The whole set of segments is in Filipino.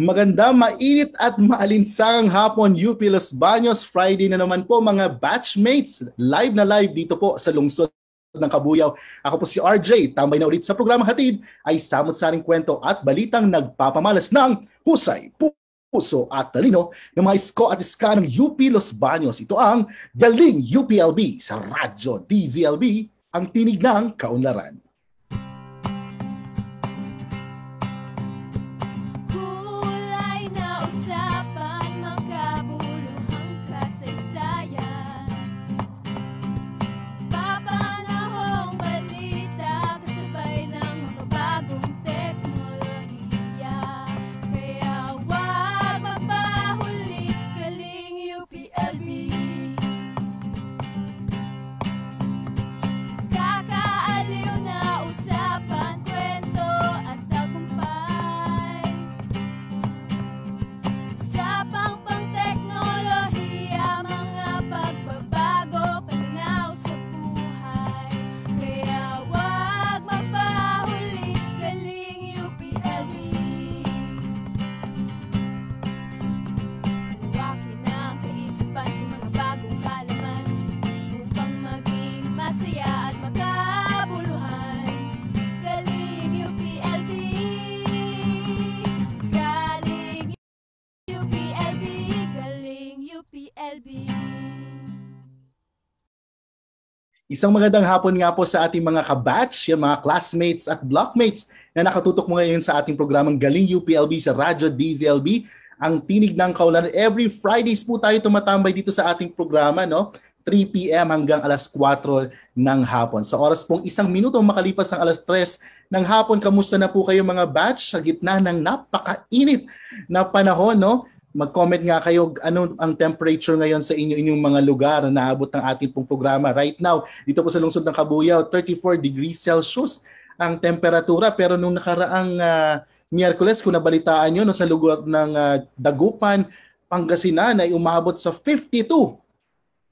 Maganda, mainit at maalinsangang hapon UP Los Baños. Friday na naman po mga batchmates. Live na live dito po sa lungsod ng Kabuyaw. Ako po si RJ. Tambay na ulit sa programang Hatid ay samot saring kwento at balitang nagpapamalas ng husay, puso at talino ng mga isko at iska ng UP Los Baños. Ito ang Galing UPLB sa Radyo DZLB, ang tinig ng kaunlaran. Isang magandang hapon nga po sa ating mga kabatch, yung mga classmates at blockmates na nakatutok mo ngayon sa ating programang Galing UPLB sa Radyo DZLB. Ang tinig ng kaulan, every Fridays po tayo tumatambay dito sa ating programa, no? 3 p.m. hanggang alas 4 ng hapon. Sa oras pong isang minuto makalipas ng alas 3 ng hapon, kamusta na po kayo mga batch sa gitna ng napakainit na panahon, no? mag-comment nga kayo ano ang temperature ngayon sa inyo inyong mga lugar na naabot ng ating pong programa. Right now, dito po sa lungsod ng Kabuyao, 34 degrees Celsius ang temperatura pero nung nakaraang uh, Miyerkules kung nabalitaan niyo no, sa lugar ng uh, Dagupan, Pangasinan ay umabot sa 52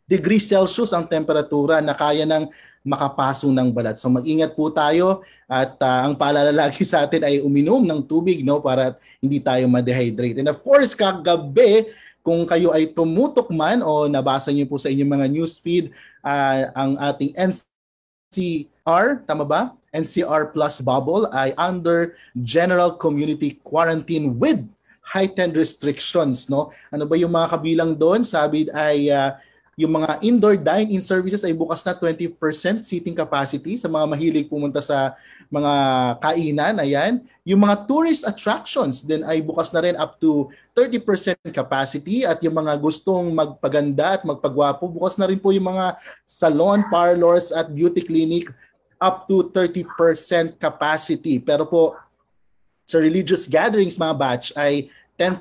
degrees Celsius ang temperatura na kaya ng makapaso ng balat. So mag-ingat po tayo at uh, ang paalala lagi sa atin ay uminom ng tubig no para hindi tayo ma-dehydrate. And of course, kagabi kung kayo ay tumutok man o nabasa niyo po sa inyong mga news feed uh, ang ating NCR, tama ba? NCR Plus bubble ay under general community quarantine with heightened restrictions no ano ba yung mga kabilang doon sabi ay uh, yung mga indoor dine-in services ay bukas na 20% seating capacity sa mga mahilig pumunta sa mga kainan, ayan. Yung mga tourist attractions din ay bukas na rin up to 30% capacity at yung mga gustong magpaganda at magpagwapo, bukas na rin po yung mga salon, parlors at beauty clinic up to 30% capacity. Pero po sa religious gatherings mga batch ay 10%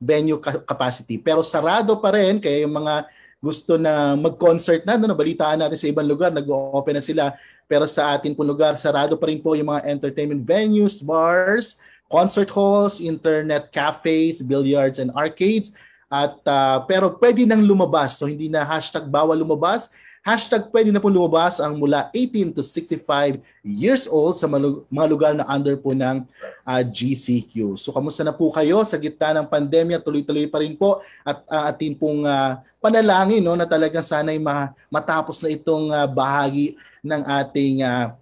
venue capacity. Pero sarado pa rin kaya yung mga gusto na mag-concert na, no, nabalitaan natin sa ibang lugar, nag-open na sila. Pero sa atin pong lugar, sarado pa rin po yung mga entertainment venues, bars, concert halls, internet cafes, billiards and arcades. At uh, pero pwede nang lumabas. So hindi na hashtag bawal lumabas. Hashtag pwede na po lumabas ang mula 18 to 65 years old sa mga lugar na under po ng uh, ah, GCQ. So kamusta na po kayo sa gitna ng pandemya? Tuloy-tuloy pa rin po at uh, atin pong uh, panalangin no, na talaga sana ay matapos na itong uh, bahagi ng ating uh,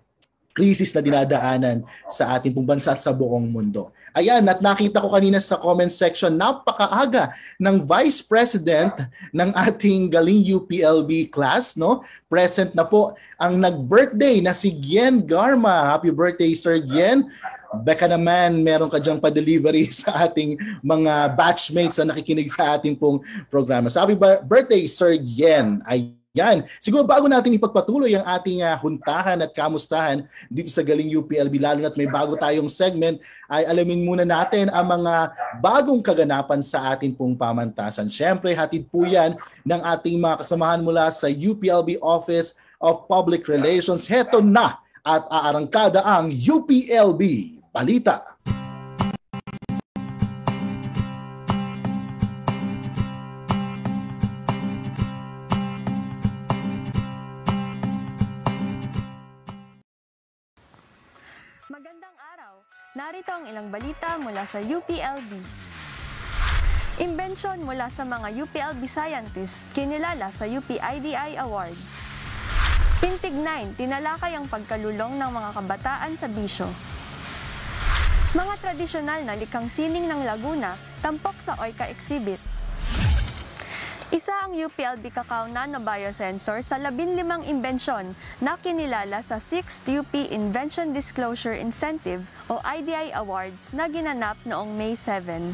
krisis na dinadaanan sa ating pong at sa buong mundo. Ayan, at nakita ko kanina sa comment section, napakaaga ng Vice President ng ating galing UPLB class, no? Present na po ang nag-birthday na si Gien Garma. Happy birthday, Sir Gien. Baka naman, meron ka dyang pa-delivery sa ating mga batchmates na nakikinig sa ating pong programa. So happy birthday, Sir Gien. Ayan. Yan. Siguro bago natin ipagpatuloy ang ating uh, huntahan at kamustahan dito sa Galing UPLB, lalo na't may bago tayong segment, ay alamin muna natin ang mga bagong kaganapan sa atin pong pamantasan. Siyempre, hatid po yan ng ating mga kasamahan mula sa UPLB Office of Public Relations. Heto na at aarangkada ang UPLB Balita. Balita. Narito ang ilang balita mula sa UPLB. Invention mula sa mga UPLB scientists kinilala sa UPIDI Awards. Pintig 9, tinalakay ang pagkalulong ng mga kabataan sa bisyo. Mga tradisyonal na likhang sining ng Laguna, tampok sa Oika Exhibit. Isa ang UPLB Kakauna na biosensor sa 15 imbensyon na kinilala sa 6th UP Invention Disclosure Incentive o IDI Awards na ginanap noong May 7.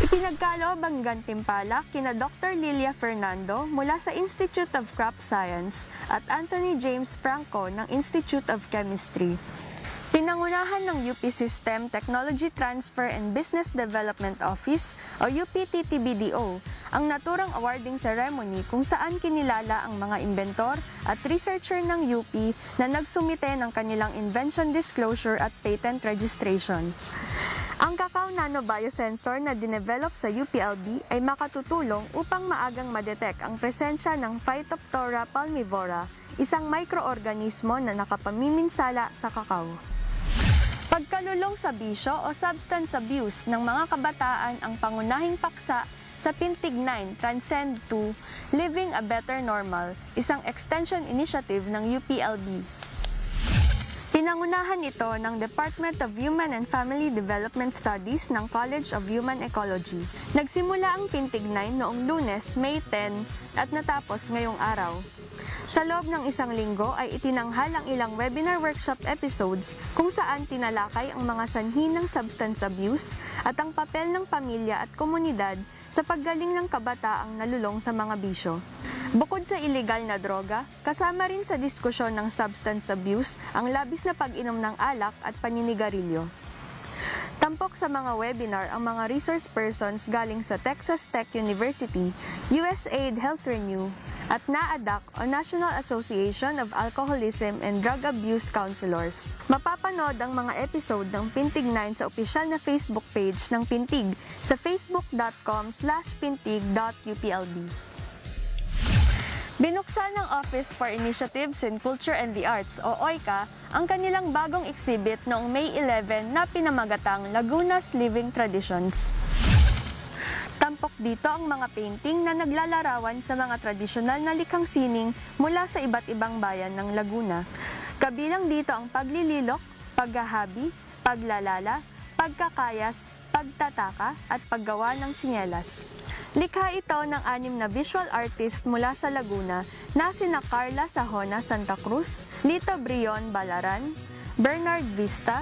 Ipinagkaloob ang gantimpala kina Dr. Lilia Fernando mula sa Institute of Crop Science at Anthony James Franco ng Institute of Chemistry. Pinangunahan ng UP System Technology Transfer and Business Development Office o UPTTBDO ang naturang awarding ceremony kung saan kinilala ang mga inventor at researcher ng UP na nagsumite ng kanilang invention disclosure at patent registration. Ang Kakao Nano Biosensor na dinevelop sa UPLB ay makatutulong upang maagang madetect ang presensya ng Phytophthora palmivora, isang mikroorganismo na nakapamiminsala sa kakao. Pagkalulong sa bisyo o substance abuse ng mga kabataan ang pangunahing paksa sa Pintig 9 Transcend 2 Living a Better Normal, isang extension initiative ng UPLB. Pinangunahan ito ng Department of Human and Family Development Studies ng College of Human Ecology. Nagsimula ang Pintig Pintignan noong lunes, May 10 at natapos ngayong araw. Sa loob ng isang linggo ay itinanghal ang ilang webinar workshop episodes kung saan tinalakay ang mga sanhi ng substance abuse at ang papel ng pamilya at komunidad sa paggaling ng kabataang nalulong sa mga bisyo. Bukod sa ilegal na droga, kasama rin sa diskusyon ng substance abuse ang labis na pag-inom ng alak at paninigarilyo. Tampok sa mga webinar ang mga resource persons galing sa Texas Tech University, USAID Health Renew, at NAADAC o National Association of Alcoholism and Drug Abuse Counselors. Mapapanood ang mga episode ng Pintig 9 sa opisyal na Facebook page ng Pintig sa facebook.com slash pintig.uplb. Binuksan ng Office for Initiatives in Culture and the Arts o OICA ang kanilang bagong exhibit noong May 11 na pinamagatang Laguna's Living Traditions. Tampok dito ang mga painting na naglalarawan sa mga tradisyonal na likhang sining mula sa iba't ibang bayan ng Laguna. Kabilang dito ang paglililok, paghahabi, paglalala, pagkakayas, pagtataka at paggawa ng tsinelas. Likha ito ng anim na visual artist mula sa Laguna na sina Carla Sahona Santa Cruz, Lito Brion Balaran, Bernard Vista,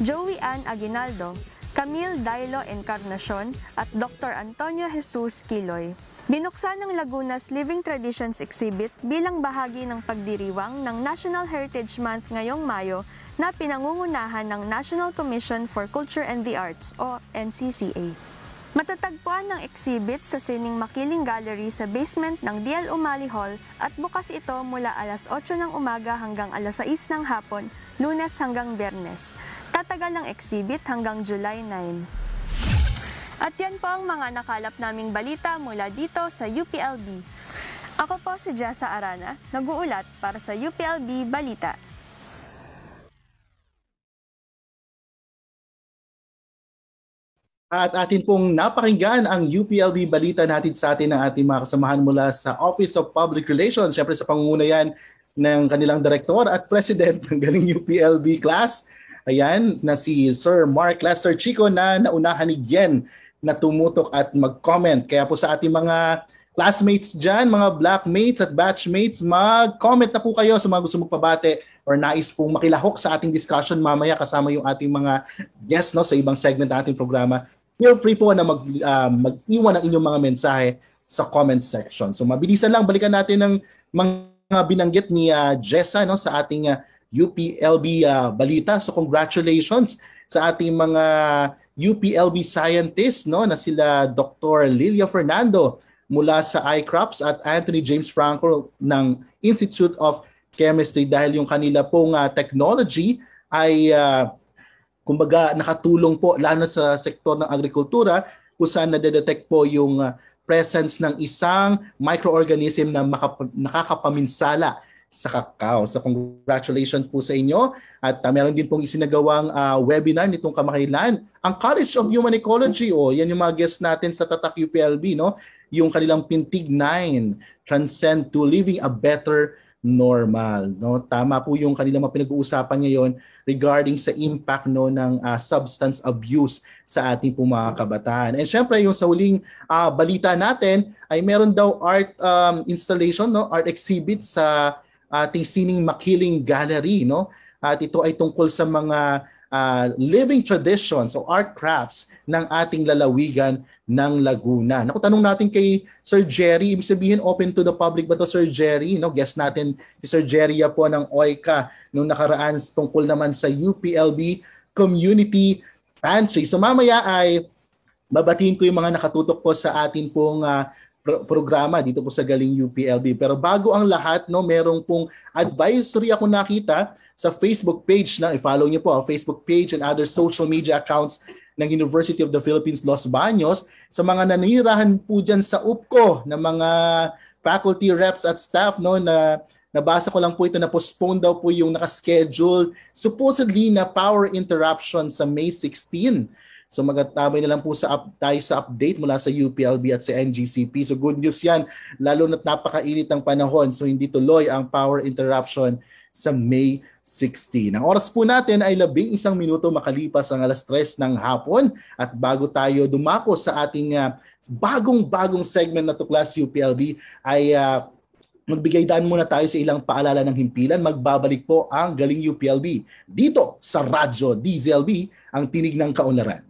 Joey Ann Aguinaldo, Camille Dailo Encarnacion at Dr. Antonio Jesus Kiloy. Binuksan ng Lagunas Living Traditions Exhibit bilang bahagi ng pagdiriwang ng National Heritage Month ngayong Mayo na pinangungunahan ng National Commission for Culture and the Arts o NCCA. Matatagpuan ng exhibit sa Sining Makiling Gallery sa basement ng DL Umali Hall at bukas ito mula alas 8 ng umaga hanggang alas 6 ng hapon, lunes hanggang bernes. Tatagal ang exhibit hanggang July 9. At yan po ang mga nakalap naming balita mula dito sa UPLB. Ako po si Jessa Arana, nag-uulat para sa UPLB Balita. At atin pong napakinggan ang UPLB balita natin sa atin ng ating mga kasamahan mula sa Office of Public Relations. Siyempre sa pangunguna yan ng kanilang director at president ng galing UPLB class. Ayan, na si Sir Mark Lester Chico na naunahan ni Jen na tumutok at mag-comment. Kaya po sa ating mga classmates dyan, mga blackmates at batchmates, mag-comment na po kayo sa mga gusto magpabate or nais pong makilahok sa ating discussion mamaya kasama yung ating mga guests no, sa ibang segment ng ating programa feel free po na mag, uh, mag-iwan ng inyong mga mensahe sa comment section. So mabilisan lang, balikan natin ng mga binanggit ni uh, Jessa no, sa ating uh, ah, UPLB uh, balita. So congratulations sa ating mga UPLB scientists no, na sila Dr. Lilia Fernando mula sa iCrops at Anthony James Franco ng Institute of Chemistry dahil yung kanila pong uh, technology ay uh, kumbaga nakatulong po lalo sa sektor ng agrikultura kung saan nadedetect po yung ah, presence ng isang microorganism na makap- nakakapaminsala sa kakao. So congratulations po sa inyo at uh, meron din pong isinagawang uh, webinar nitong kamakailan, ang College of Human Ecology o oh, yan yung mga guests natin sa Tatak UPLB no, yung kanilang Pintig 9, Transcend to Living a Better Normal no. Tama po yung kanilang mga pinag-uusapan ngayon regarding sa impact no ng uh, substance abuse sa ating po mga kabataan. And syempre yung sa huling uh, balita natin ay meron daw art um, installation no, art exhibit sa ating Sining Makiling Gallery no. At ito ay tungkol sa mga uh, living traditions o art crafts ng ating lalawigan ng Laguna. Naku, tanong natin kay Sir Jerry, ibig sabihin open to the public ba to Sir Jerry? No, guest natin si Sir Jerry po ng OICA nung nakaraan tungkol naman sa UPLB Community Pantry. So mamaya ay babatiin ko yung mga nakatutok po sa atin pong uh, pro- programa dito po sa Galing UPLB. Pero bago ang lahat, no, merong pong advisory ako nakita sa Facebook page na i-follow niyo po Facebook page and other social media accounts ng University of the Philippines Los Baños sa mga nanirahan po diyan sa UPCO ng mga faculty reps at staff no na nabasa ko lang po ito na postpone daw po yung naka nakaschedule supposedly na power interruption sa May 16. So magatabay na lang po sa up, tayo sa update mula sa UPLB at sa NGCP. So good news yan, lalo na napakainit ng panahon. So hindi tuloy ang power interruption sa May 16. Ang oras po natin ay labing isang minuto makalipas ang alas 3 ng hapon at bago tayo dumako sa ating uh, ah, bagong-bagong segment na Tuklas UPLB ay uh, magbigay daan muna tayo sa ilang paalala ng himpilan. Magbabalik po ang Galing UPLB dito sa Radyo DZLB, ang tinig ng kaunlaran.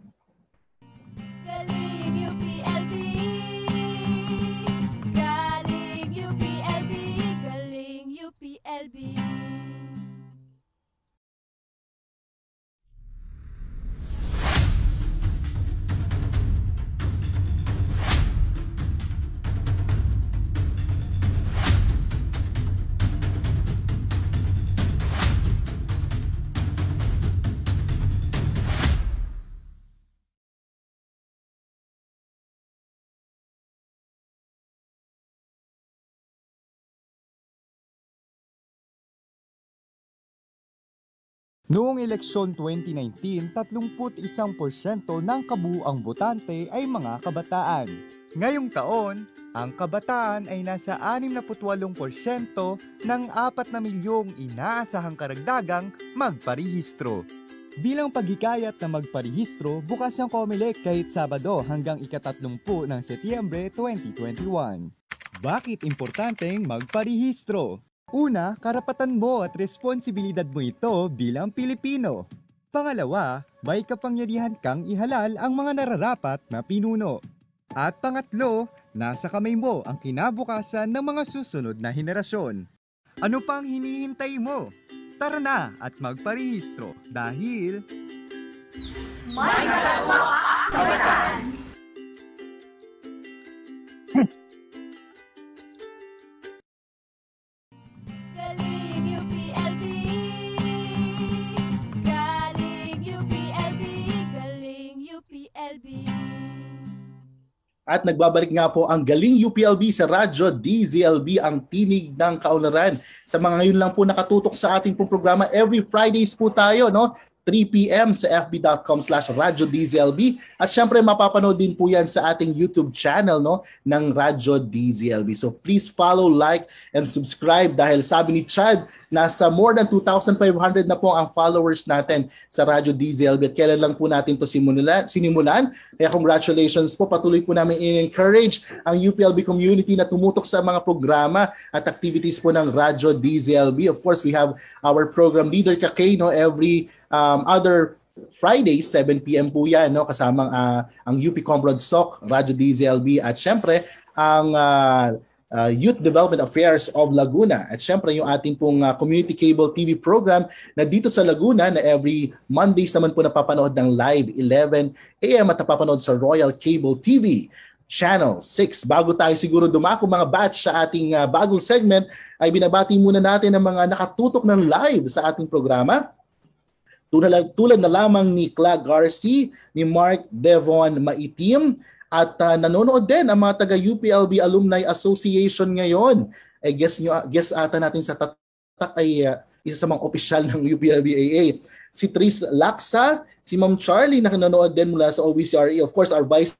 Noong eleksyon 2019, 31% ng kabuuang botante ay mga kabataan. Ngayong taon, ang kabataan ay nasa 68% ng 4 na milyong inaasahang karagdagang magparehistro. Bilang paghikayat na magparehistro, bukas ang COMELEC kahit Sabado hanggang ikatatlumput ng Setyembre 2021. Bakit importanteng magparehistro? Una, karapatan mo at responsibilidad mo ito bilang Pilipino. Pangalawa, may kapangyarihan kang ihalal ang mga nararapat na pinuno. At pangatlo, nasa kamay mo ang kinabukasan ng mga susunod na henerasyon. Ano pang hinihintay mo? Tara na at magparehistro dahil... May nalagawa ang At nagbabalik nga po ang galing UPLB sa Radyo DZLB ang tinig ng kaunlaran. Sa mga ngayon lang po nakatutok sa ating pong programa, every Fridays po tayo, no? 3 p.m. sa fb.com slash Radyo DZLB. At syempre, mapapanood din po yan sa ating YouTube channel no, ng Radyo DZLB. So please follow, like, and subscribe dahil sabi ni Chad, nasa more than 2,500 na po ang followers natin sa Radyo DZLB. At kailan lang po natin ito simulan, sinimulan. Kaya congratulations po. Patuloy po namin i-encourage ang UPLB community na tumutok sa mga programa at activities po ng Radyo DZLB. Of course, we have our program leader, Kakeno, every um, other Friday, 7 p.m. po yan, no? kasamang uh, ang UP Comrade SOC, Radyo DZLB at syempre ang uh, uh, Youth Development Affairs of Laguna. At syempre yung ating pong uh, community cable TV program na dito sa Laguna na every Mondays naman po napapanood ng live 11 a.m. at napapanood sa Royal Cable TV. Channel 6. Bago tayo siguro dumako mga batch sa ating uh, bagong segment, ay binabati muna natin ang mga nakatutok ng live sa ating programa tulad na lamang ni Cla Garcia, ni Mark Devon Maitim, at uh, nanonood din ang mga taga UPLB Alumni Association ngayon. Eh, guess, nyo, guess ata natin sa tatak ay uh, isa sa mga opisyal ng UPLBAA. Si Tris Laksa, si Ma'am Charlie na nanonood din mula sa OVCRE. Of course, our Vice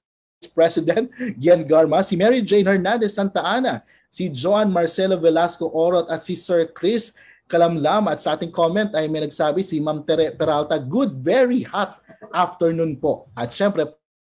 President, Gian Garma, si Mary Jane Hernandez Santa Ana, si Joan Marcelo Velasco Orot at si Sir Chris kalamlam at sa ating comment ay may nagsabi si Ma'am Tere Peralta, good, very hot afternoon po. At syempre,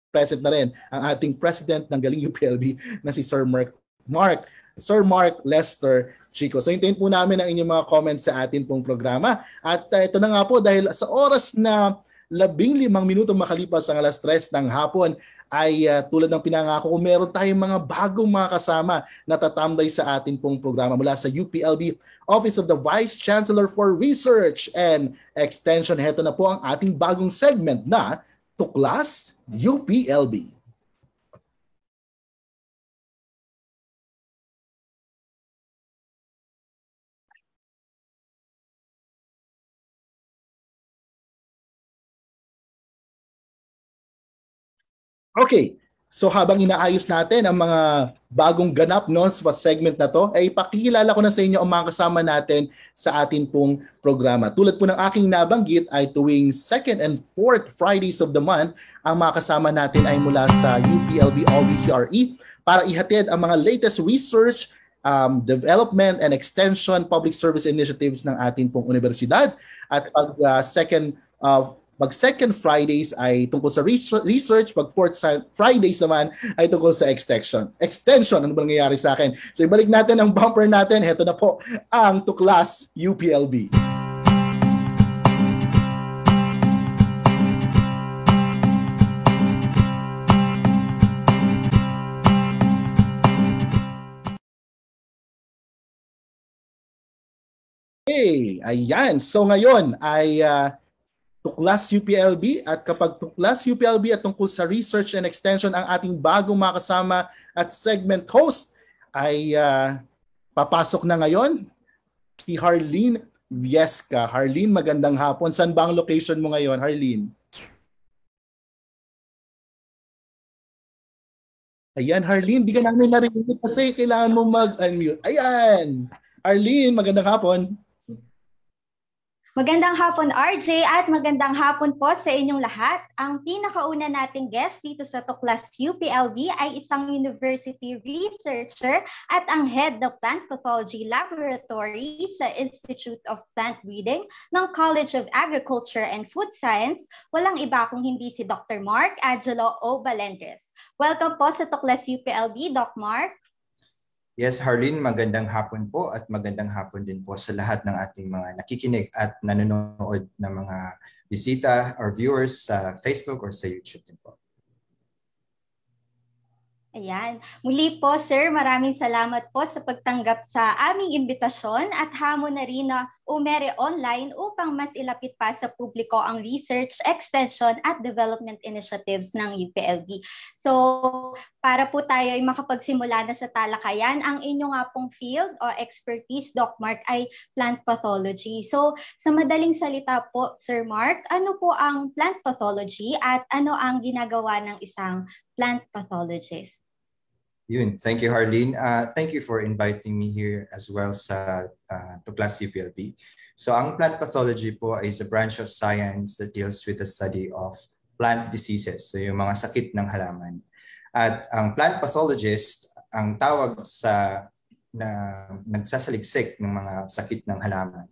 present na rin ang ating president ng galing UPLB na si Sir Mark, Mark Sir Mark Lester Chico. So hintayin po namin ang inyong mga comments sa atin pong programa. At uh, ito na nga po dahil sa oras na labing limang minuto makalipas ang alas 3 ng hapon ay uh, tulad ng pinangako ko, meron tayong mga bagong mga kasama na tatambay sa atin pong programa mula sa UPLB Office of the Vice Chancellor for Research and Extension. Heto na po ang ating bagong segment na Tuklas UPLB. Okay. So habang inaayos natin ang mga bagong ganap no, sa segment na to, ay eh, pakikilala ko na sa inyo ang mga kasama natin sa atin pong programa. Tulad po ng aking nabanggit ay tuwing second and fourth Fridays of the month, ang mga kasama natin ay mula sa UPLB OVCRE para ihatid ang mga latest research, um, development, and extension public service initiatives ng atin pong universidad. At pag uh, second uh, pag second Fridays ay tungkol sa research, pag fourth Fridays naman ay tungkol sa extension. Extension, ano ba nangyayari sa akin? So ibalik natin ang bumper natin. Heto na po ang Tuklas UPLB. Okay, ayan. So ngayon ay uh, Tuklas UPLB at kapag Tuklas UPLB at tungkol sa research and extension ang ating bagong makasama at segment host ay uh, papasok na ngayon si Harleen Viesca. Harleen, magandang hapon. San ba ang location mo ngayon, Harleen? Ayan, Harleen, di ka namin narinig kasi kailangan mo mag-unmute. Ayan! Arlene, magandang hapon. Magandang hapon RJ at magandang hapon po sa inyong lahat. Ang pinakauna nating guest dito sa Tuklas UPLB ay isang university researcher at ang head ng Plant Pathology Laboratory sa Institute of Plant Breeding ng College of Agriculture and Food Science. Walang iba kung hindi si Dr. Mark Angelo O. Balendres. Welcome po sa Tuklas UPLB, Doc Mark. Yes, Harleen, magandang hapon po at magandang hapon din po sa lahat ng ating mga nakikinig at nanonood ng mga bisita or viewers sa Facebook or sa YouTube din po. Ayan. Muli po, sir, maraming salamat po sa pagtanggap sa aming imbitasyon at hamon na rin na Umere Online upang mas ilapit pa sa publiko ang research, extension at development initiatives ng UPLB. So para po tayo ay makapagsimula na sa talakayan, ang inyo nga pong field o expertise, Doc Mark, ay plant pathology. So sa madaling salita po, Sir Mark, ano po ang plant pathology at ano ang ginagawa ng isang plant pathologist? Yun, thank you Harleen. Uh, thank you for inviting me here as well sa uh, ah, to class UPLB. So ang plant pathology po is a branch of science that deals with the study of plant diseases, so yung mga sakit ng halaman. At ang plant pathologist, ang tawag sa na nagsasaliksik ng mga sakit ng halaman.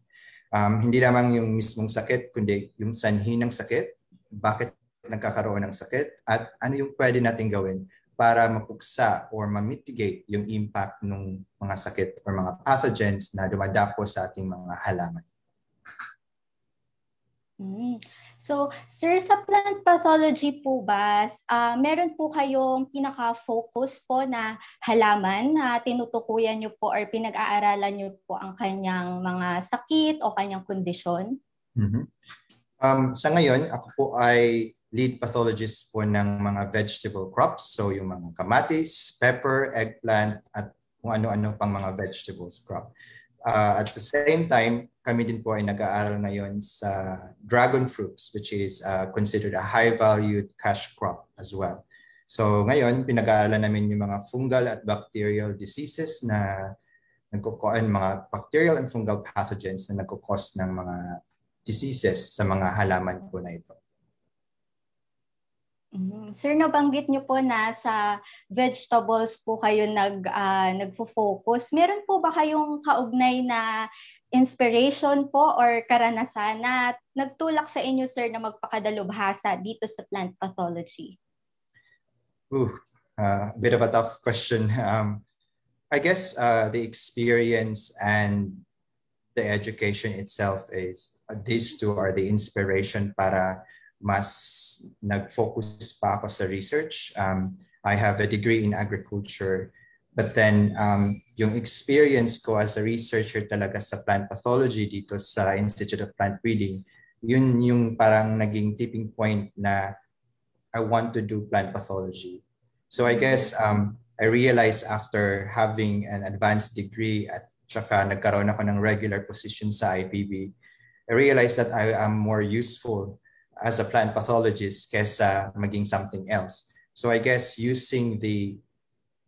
Um, hindi lamang yung mismong sakit, kundi yung sanhi ng sakit, bakit nagkakaroon ng sakit, at ano yung pwede natin gawin para mapuksa or ma-mitigate yung impact ng mga sakit or mga pathogens na dumadapo sa ating mga halaman. Mm. So, sir, sa plant pathology po ba, uh, meron po kayong pinaka-focus po na halaman na tinutukuyan nyo po or pinag-aaralan nyo po ang kanyang mga sakit o kanyang kondisyon? Mm-hmm. Um, sa ngayon, ako po ay lead pathologist po ng mga vegetable crops. So yung mga kamatis, pepper, eggplant, at kung ano-ano pang mga vegetables crop. Uh, at the same time, kami din po ay nag-aaral ngayon sa dragon fruits, which is uh, considered a high-valued cash crop as well. So ngayon, pinag-aaralan namin yung mga fungal at bacterial diseases na nagkukuan mga bacterial and fungal pathogens na nagkukos ng mga diseases sa mga halaman po na ito. Mm-hmm. Sir, nabanggit niyo po na sa vegetables po kayo nag uh, nagfo-focus. Meron po ba kayong kaugnay na inspiration po or karanasan na nagtulak sa inyo sir na magpakadalubhasa dito sa plant pathology? Ooh, uh, bit of a tough question. Um, I guess uh, the experience and the education itself is uh, these two are the inspiration para mas nag-focus pa ako sa research. Um, I have a degree in agriculture, but then um, yung experience ko as a researcher talaga sa plant pathology dito sa Institute of Plant Breeding, yun yung parang naging tipping point na I want to do plant pathology. So I guess um, I realized after having an advanced degree at saka nagkaroon ako ng regular position sa IPB, I realized that I am more useful as a plant pathologist kesa uh, maging something else. So I guess using the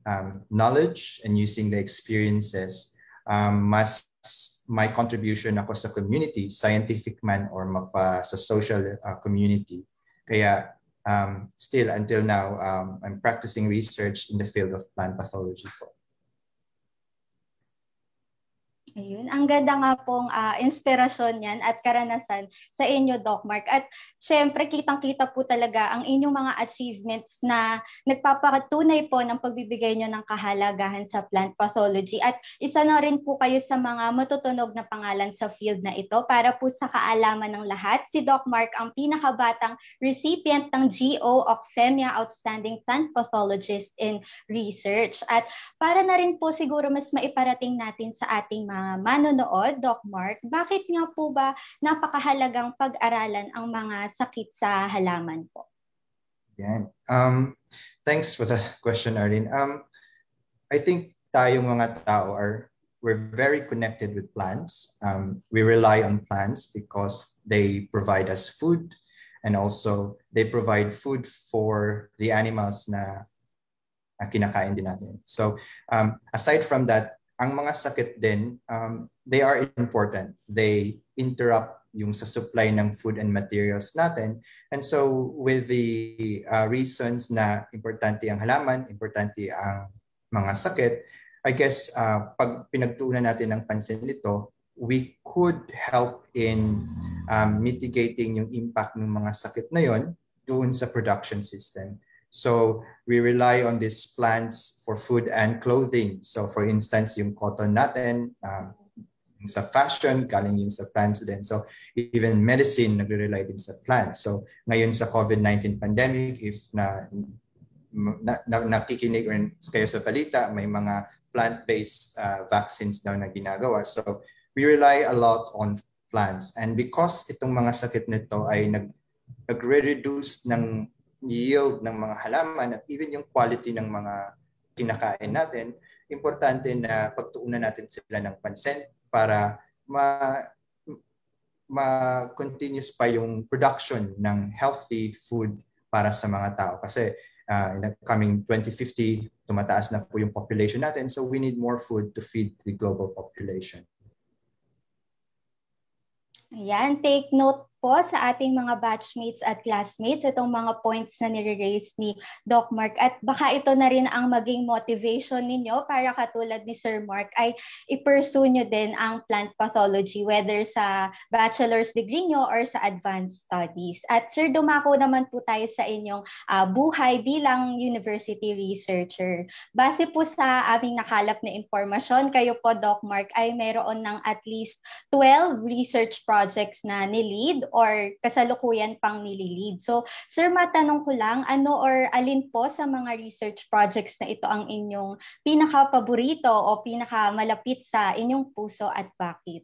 um, knowledge and using the experiences, um, mas my contribution ako sa community, scientific man or magpa uh, sa social uh, community. Kaya um, still until now, um, I'm practicing research in the field of plant pathology po. Ayun, ang ganda nga pong uh, inspirasyon niyan at karanasan sa inyo, Doc Mark. At syempre, kitang-kita po talaga ang inyong mga achievements na nagpapatunay po ng pagbibigay niyo ng kahalagahan sa plant pathology. At isa na rin po kayo sa mga matutunog na pangalan sa field na ito para po sa kaalaman ng lahat. Si Doc Mark ang pinakabatang recipient ng GO Ocfemia Outstanding Plant Pathologist in Research. At para na rin po siguro mas maiparating natin sa ating mga mga manonood, Doc Mark, bakit nga po ba napakahalagang pag-aralan ang mga sakit sa halaman po? Yan. Um, thanks for that question, Arlene. Um, I think tayong mga tao are we're very connected with plants. Um, we rely on plants because they provide us food and also they provide food for the animals na, na kinakain din natin. So um, aside from that, ang mga sakit din, um, they are important. They interrupt yung sa supply ng food and materials natin. And so with the uh, reasons na importante ang halaman, importante ang mga sakit, I guess uh, pag pinagtuunan natin ng pansin nito, we could help in um, mitigating yung impact ng mga sakit na yon doon sa production system. So we rely on these plants for food and clothing. So for instance, yung cotton natin, uh, sa fashion, galing yung sa plants din. So even medicine, nagre-rely din sa plants. So ngayon sa COVID-19 pandemic, if na, na, na nakikinig rin kayo sa balita, may mga plant-based uh, vaccines daw na ginagawa. So we rely a lot on plants. And because itong mga sakit nito ay nag, nagre-reduce ng yield ng mga halaman at even yung quality ng mga kinakain natin, importante na pagtuunan natin sila ng pansin para ma ma-continuous pa yung production ng healthy food para sa mga tao. Kasi uh, in the coming 2050, tumataas na po yung population natin. So we need more food to feed the global population. Ayan, take note po sa ating mga batchmates at classmates itong mga points na nire-raise ni Doc Mark at baka ito na rin ang maging motivation ninyo para katulad ni Sir Mark ay i-pursue nyo din ang plant pathology whether sa bachelor's degree nyo or sa advanced studies. At Sir Dumako naman po tayo sa inyong uh, buhay bilang university researcher. Base po sa aming nakalap na impormasyon, kayo po Doc Mark ay mayroon ng at least 12 research projects na nilid or kasalukuyan pang nililid. So, sir, matanong ko lang, ano or alin po sa mga research projects na ito ang inyong pinaka-paborito o pinaka-malapit sa inyong puso at bakit?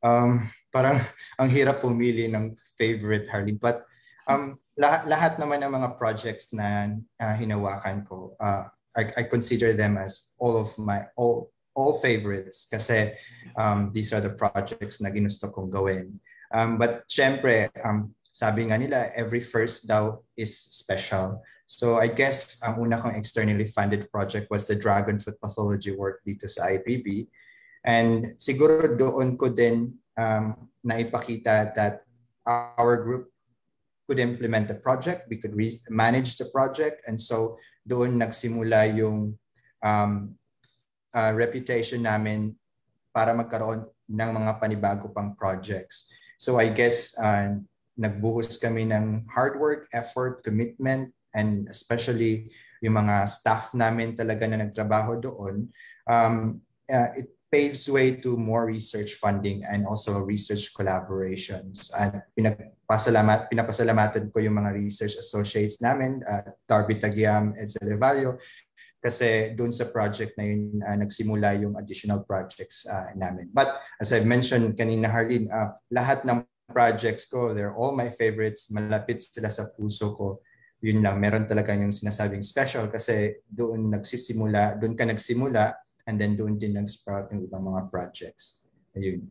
Um, parang ang hirap pumili ng favorite, Harley. But um, lahat, lahat naman ng mga projects na uh, hinawakan ko, uh, I, I consider them as all of my all all favorites kasi um, these are the projects na ginusto kong gawin. Um, but syempre, um, sabi nga nila, every first daw is special. So I guess ang una kong externally funded project was the dragon foot pathology work dito sa IPB. And siguro doon ko din um, naipakita that our group could implement the project, we could re- manage the project. And so doon nagsimula yung um, uh, reputation namin para magkaroon ng mga panibago pang projects. So I guess uh, nagbuhos kami ng hard work, effort, commitment, and especially yung mga staff namin talaga na nagtrabaho doon, um, uh, it paves way to more research funding and also research collaborations. At pinapasalamat, pinapasalamatan ko yung mga research associates namin, uh, Darby Tagiam, Edsel Evalio, kasi doon sa project na yun uh, nagsimula yung additional projects uh, namin. But as I mentioned kanina Harleen, uh, lahat ng projects ko, they're all my favorites, malapit sila sa puso ko. Yun lang, meron talaga yung sinasabing special kasi doon nagsisimula, doon ka nagsimula and then doon din nag-sprout yung ibang mga projects. Ayun.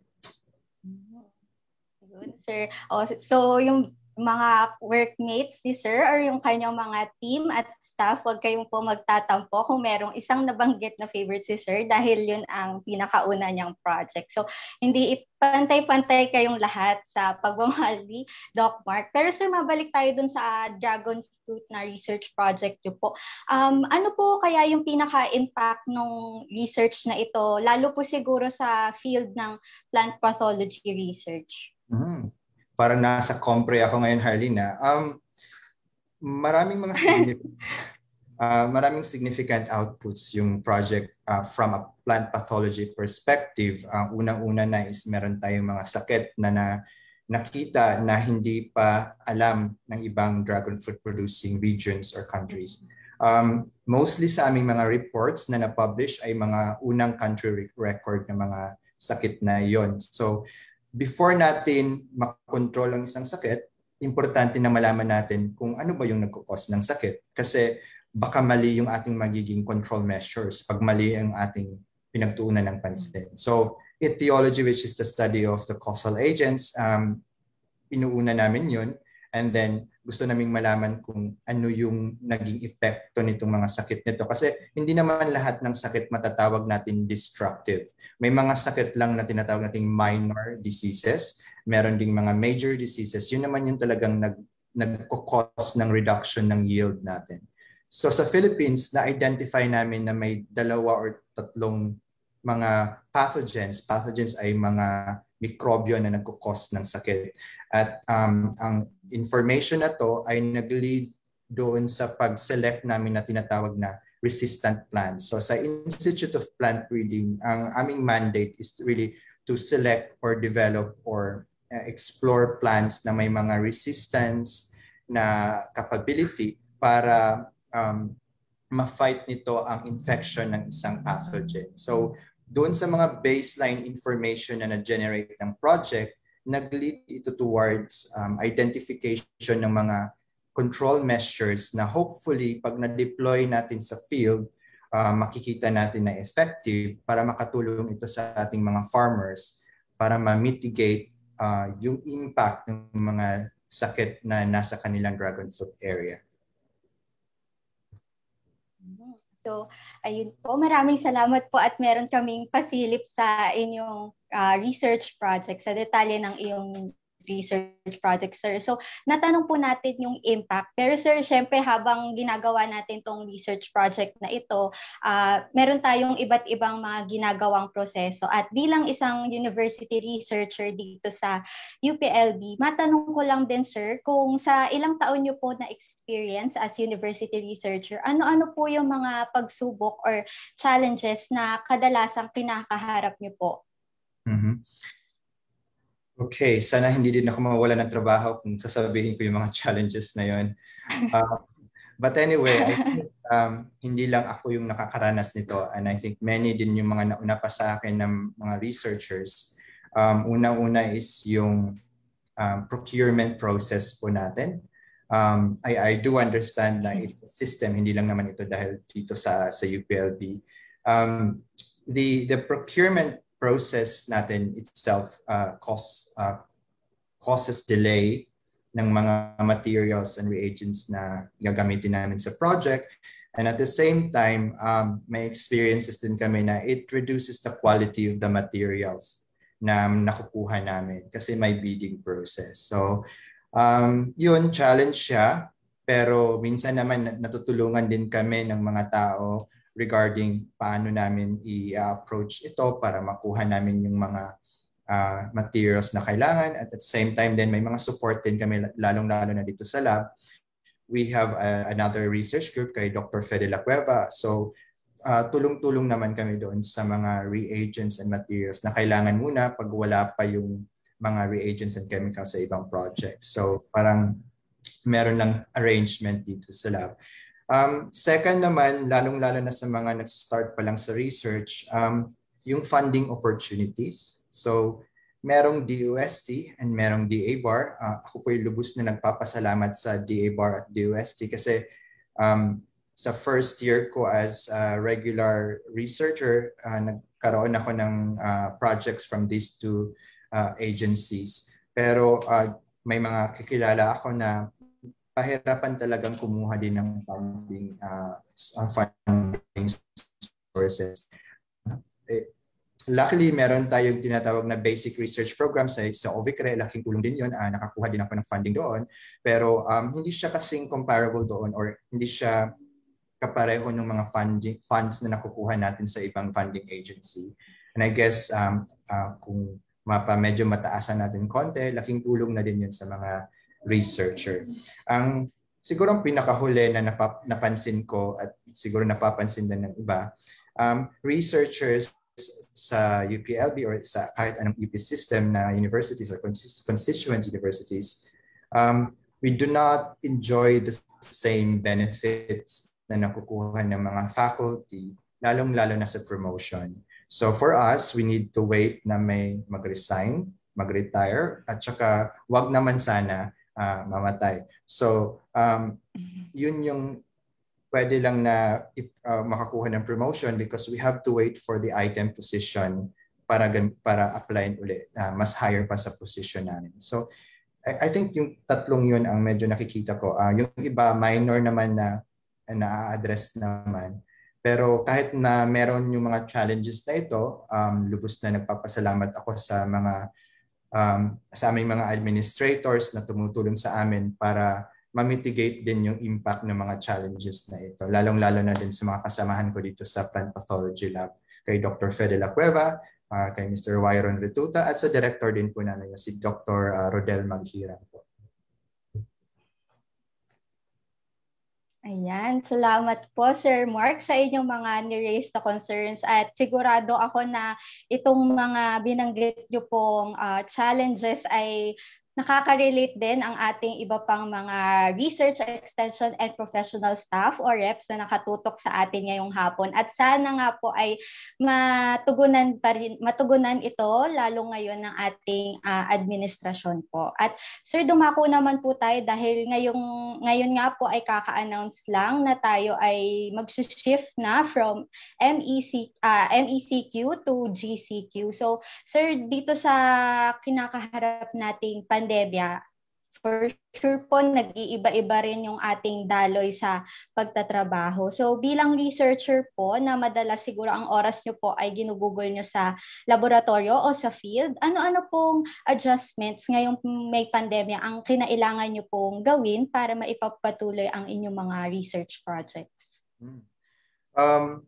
Good, sir. Oh, so, yung mga workmates ni Sir or yung kanyang mga team at staff, huwag kayong po magtatampo kung merong isang nabanggit na favorite si Sir dahil yun ang pinakauna niyang project. So, hindi pantay-pantay kayong lahat sa pagmamahal ni Doc Mark. Pero Sir, mabalik tayo dun sa Dragon Fruit na research project niyo po. Um, ano po kaya yung pinaka-impact ng research na ito, lalo po siguro sa field ng plant pathology research? Mm-hmm para nasa kompre ako ngayon, Harlina. Ah. Um, maraming mga significant, uh, maraming significant outputs yung project uh, from a plant pathology perspective. Ang uh, unang-una na is meron tayong mga sakit na, na nakita na hindi pa alam ng ibang dragon fruit producing regions or countries. Um, mostly sa aming mga reports na na-publish ay mga unang country record ng mga sakit na yon. So before natin makontrol ang isang sakit, importante na malaman natin kung ano ba yung nagkukos ng sakit. Kasi baka mali yung ating magiging control measures pag mali ang ating pinagtuunan ng pansin. So, etiology, which is the study of the causal agents, um, inuuna namin yun. And then, gusto naming malaman kung ano yung naging epekto nitong mga sakit nito. Kasi hindi naman lahat ng sakit matatawag natin destructive. May mga sakit lang na tinatawag nating minor diseases. Meron ding mga major diseases. Yun naman yung talagang nag, nagkakos ng reduction ng yield natin. So sa Philippines, na-identify namin na may dalawa or tatlong mga pathogens. Pathogens ay mga mikrobyo na nagkukos ng sakit. At um, ang information na to ay nag-lead doon sa pag-select namin na tinatawag na resistant plants. So sa Institute of Plant Breeding, ang aming mandate is really to select or develop or uh, explore plants na may mga resistance na capability para um, ma-fight nito ang infection ng isang pathogen. So doon sa mga baseline information na na-generate ng project, nag-lead ito towards um, identification ng mga control measures na hopefully pag na-deploy natin sa field, uh, makikita natin na effective para makatulong ito sa ating mga farmers para ma-mitigate uh, yung impact ng mga sakit na nasa kanilang dragon fruit area. So, ayun po. Maraming salamat po at meron kaming pasilip sa inyong uh, research project, sa detalye ng iyong research project, sir. So, natanong po natin yung impact. Pero sir, syempre habang ginagawa natin tong research project na ito, uh, meron tayong iba't ibang mga ginagawang proseso. At bilang isang university researcher dito sa UPLB, matanong ko lang din, sir, kung sa ilang taon nyo po na experience as university researcher, ano-ano po yung mga pagsubok or challenges na kadalasang kinakaharap nyo po? Mm-hmm. Okay, sana hindi din ako mawala ng trabaho kung sasabihin ko yung mga challenges na yon. Uh, um, but anyway, I think, um, hindi lang ako yung nakakaranas nito and I think many din yung mga nauna pa sa akin ng mga researchers. Um, Una-una is yung um, procurement process po natin. Um, I, I do understand na it's a system, hindi lang naman ito dahil dito sa, sa UPLB. Um, the, the procurement process natin itself uh, cause, uh, causes delay ng mga materials and reagents na gagamitin namin sa project. And at the same time, um, may experiences din kami na it reduces the quality of the materials na nakukuha namin kasi may bidding process. So, um, yun, challenge siya. Pero minsan naman natutulungan din kami ng mga tao regarding paano namin i-approach ito para makuha namin yung mga uh, materials na kailangan at at the same time then may mga support din kami lalong-lalo na dito sa lab. We have uh, another research group kay Dr. Fede La Cueva. So uh, tulong-tulong naman kami doon sa mga reagents and materials na kailangan muna pag wala pa yung mga reagents and chemicals sa ibang projects. So parang meron ng arrangement dito sa lab. Um, second naman, lalong-lalo na sa mga nagsistart pa lang sa research, um, yung funding opportunities. So, merong DOST and merong DABAR. Uh, ah, ako po yung lubos na nagpapasalamat sa DABAR at DOST kasi um, sa first year ko as a regular researcher, uh, nagkaroon ako ng uh, projects from these two uh, agencies. Pero uh, may mga kikilala ako na pahirapan talagang kumuha din ng funding uh, funding sources. Eh, luckily, meron tayong tinatawag na basic research program sa, sa OVICRE. Laking tulong din yun. Uh, nakakuha din ako ng funding doon. Pero um, hindi siya kasing comparable doon or hindi siya kapareho ng mga funding, funds na nakukuha natin sa ibang funding agency. And I guess um, uh, kung mapa medyo mataasan natin konti, laking tulong na din yun sa mga researcher. Ang siguro ang pinakahuli na napap- napansin ko at siguro napapansin din ng iba, um, researchers sa UPLB or sa kahit anong UP system na universities or constituent universities, um, we do not enjoy the same benefits na nakukuha ng mga faculty, lalong-lalo na sa promotion. So for us, we need to wait na may mag-resign, mag-retire, at saka wag naman sana uh, mamatay. So, um, yun yung pwede lang na uh, makakuha ng promotion because we have to wait for the item position para para apply ulit uh, mas higher pa sa position namin. So I, I think yung tatlong yun ang medyo nakikita ko. Uh, yung iba minor naman na na-address naman. Pero kahit na meron yung mga challenges na ito, um, lubos na nagpapasalamat ako sa mga um, sa aming mga administrators na tumutulong sa amin para ma-mitigate din yung impact ng mga challenges na ito. Lalong-lalo na din sa mga kasamahan ko dito sa Plant Pathology Lab. Kay Dr. Fede La Cueva, uh, kay Mr. Wyron Retuta, at sa director din po namin si Dr. Ah, Rodel Maghirang po. Ayan, salamat po Sir Mark sa inyong mga ni-raise na concerns at sigurado ako na itong mga binanggit niyo pong uh, challenges ay Nakaka-relate din ang ating iba pang mga research, extension, and professional staff or reps na nakatutok sa atin ngayong hapon. At sana nga po ay matugunan, pa rin, matugunan ito lalo ngayon ng ating uh, administrasyon po. At sir, dumako naman po tayo dahil ngayong, ngayon nga po ay kaka-announce lang na tayo ay mag-shift na from MEC, uh, ah, MECQ to GCQ. So, sir, dito sa kinakaharap nating pandemya, pandemya, for sure po nag-iiba-iba rin yung ating daloy sa pagtatrabaho. So bilang researcher po na madalas siguro ang oras nyo po ay ginugugol nyo sa laboratorio o sa field, ano-ano pong adjustments ngayong may pandemya ang kinailangan nyo pong gawin para maipapatuloy ang inyong mga research projects? Hmm. Um,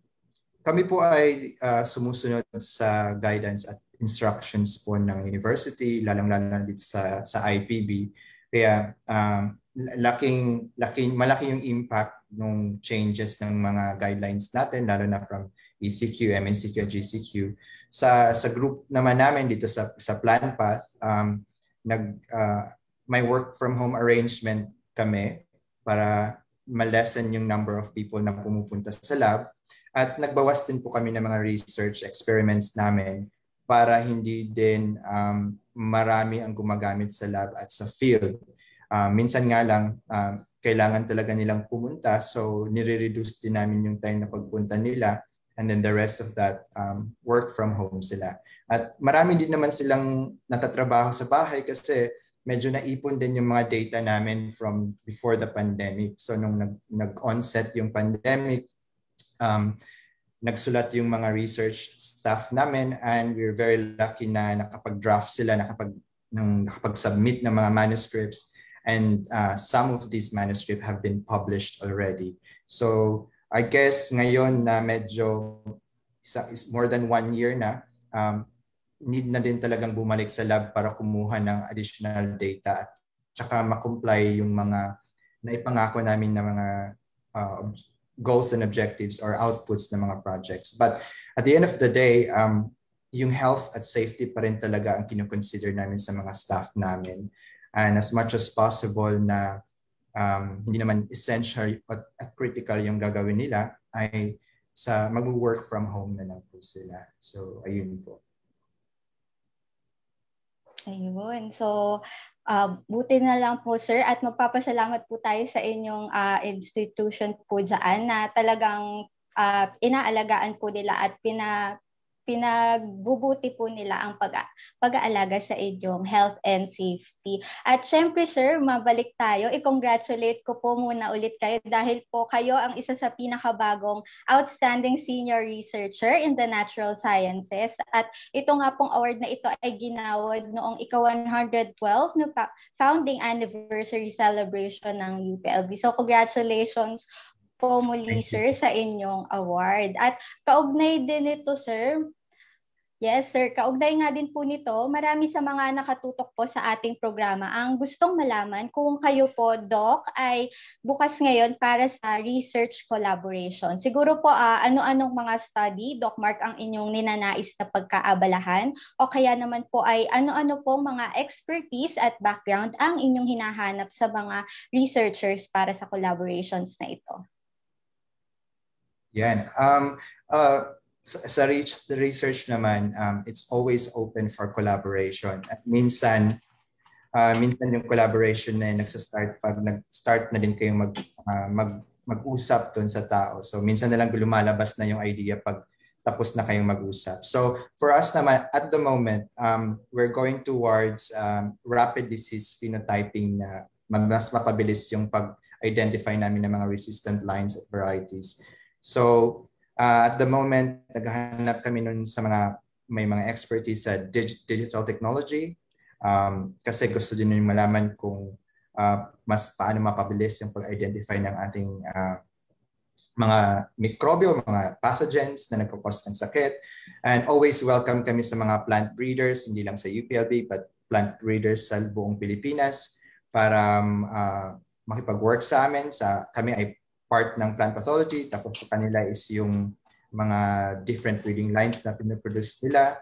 kami po ay uh, sumusunod sa guidance at instructions po ng university, lalang-lalo dito sa, sa IPB. Kaya um, laking, laking, malaki yung impact ng changes ng mga guidelines natin, lalo na from ECQ, MNCQ, GCQ. Sa, sa group naman namin dito sa, sa plan path, um, nag, uh, may work from home arrangement kami para malesen yung number of people na pumupunta sa lab. At nagbawas din po kami ng mga research experiments namin para hindi din um, marami ang gumagamit sa lab at sa field. Uh, minsan nga lang, uh, kailangan talaga nilang pumunta so nire-reduce din namin yung time na pagpunta nila and then the rest of that um, work from home sila. At marami din naman silang natatrabaho sa bahay kasi medyo naipon din yung mga data namin from before the pandemic. So nung nag- nag-onset yung pandemic, um, nagsulat yung mga research staff namin and were very lucky na nakapag-draft sila, nakapag, ng, nakapag-submit ng mga manuscripts and uh, some of these manuscripts have been published already. So I guess ngayon na medyo isa, is more than one year na, um, need na din talagang bumalik sa lab para kumuha ng additional data at saka makomply yung mga naipangako namin na mga uh, goals and objectives or outputs ng mga projects. But at the end of the day, um, yung health at safety pa rin talaga ang kinoconsider namin sa mga staff namin. And as much as possible na um, hindi naman essential at, at critical yung gagawin nila, ay sa mag-work from home na lang po sila. So, ayun po. Ayun. So, Uh, buti na lang po sir at magpapasalamat po tayo sa inyong uh, institution po dyan na talagang uh, inaalagaan po nila at pina, pinagbubuti po nila ang pag- pag-aalaga sa inyong health and safety. At syempre sir, mabalik tayo. I-congratulate ko po muna ulit kayo dahil po kayo ang isa sa pinakabagong outstanding senior researcher in the natural sciences. At ito nga pong award na ito ay ginawad noong ika-112 no founding anniversary celebration ng UPLB. So congratulations po muli, sir, sa inyong award. At kaugnay din ito, sir, Yes, sir. Kaugnay nga din po nito, marami sa mga nakatutok po sa ating programa ang gustong malaman kung kayo po, Doc, ay bukas ngayon para sa research collaboration. Siguro po, uh, ano-anong mga study, Doc Mark, ang inyong ninanais na pagkaabalahan? O kaya naman po ay ano-ano pong mga expertise at background ang inyong hinahanap sa mga researchers para sa collaborations na ito? Yan. Um, uh, sa reach, the research naman, um, it's always open for collaboration. At minsan, uh, minsan yung collaboration na yun, nagsastart pag nag-start na din kayong mag, uh, mag, mag-usap doon sa tao. So minsan na lang lumalabas na yung idea pag tapos na kayong mag-usap. So for us naman, at the moment, um, we're going towards um, rapid disease phenotyping na mas mapabilis yung pag-identify namin ng mga resistant lines at varieties. So Uh, at the moment, naghahanap kami nun sa mga may mga expertise sa dig- digital technology um, kasi gusto din yung malaman kung uh, mas paano mapabilis yung pag-identify ng ating uh, mga mikrobyo, mga pathogens na nagkakos ng sakit. And always welcome kami sa mga plant breeders, hindi lang sa UPLB, but plant breeders sa buong Pilipinas para um, uh, makipag-work sa amin. Sa, kami ay part ng plant pathology. Tapos sa kanila is yung mga different breeding lines na pinoproduce nila.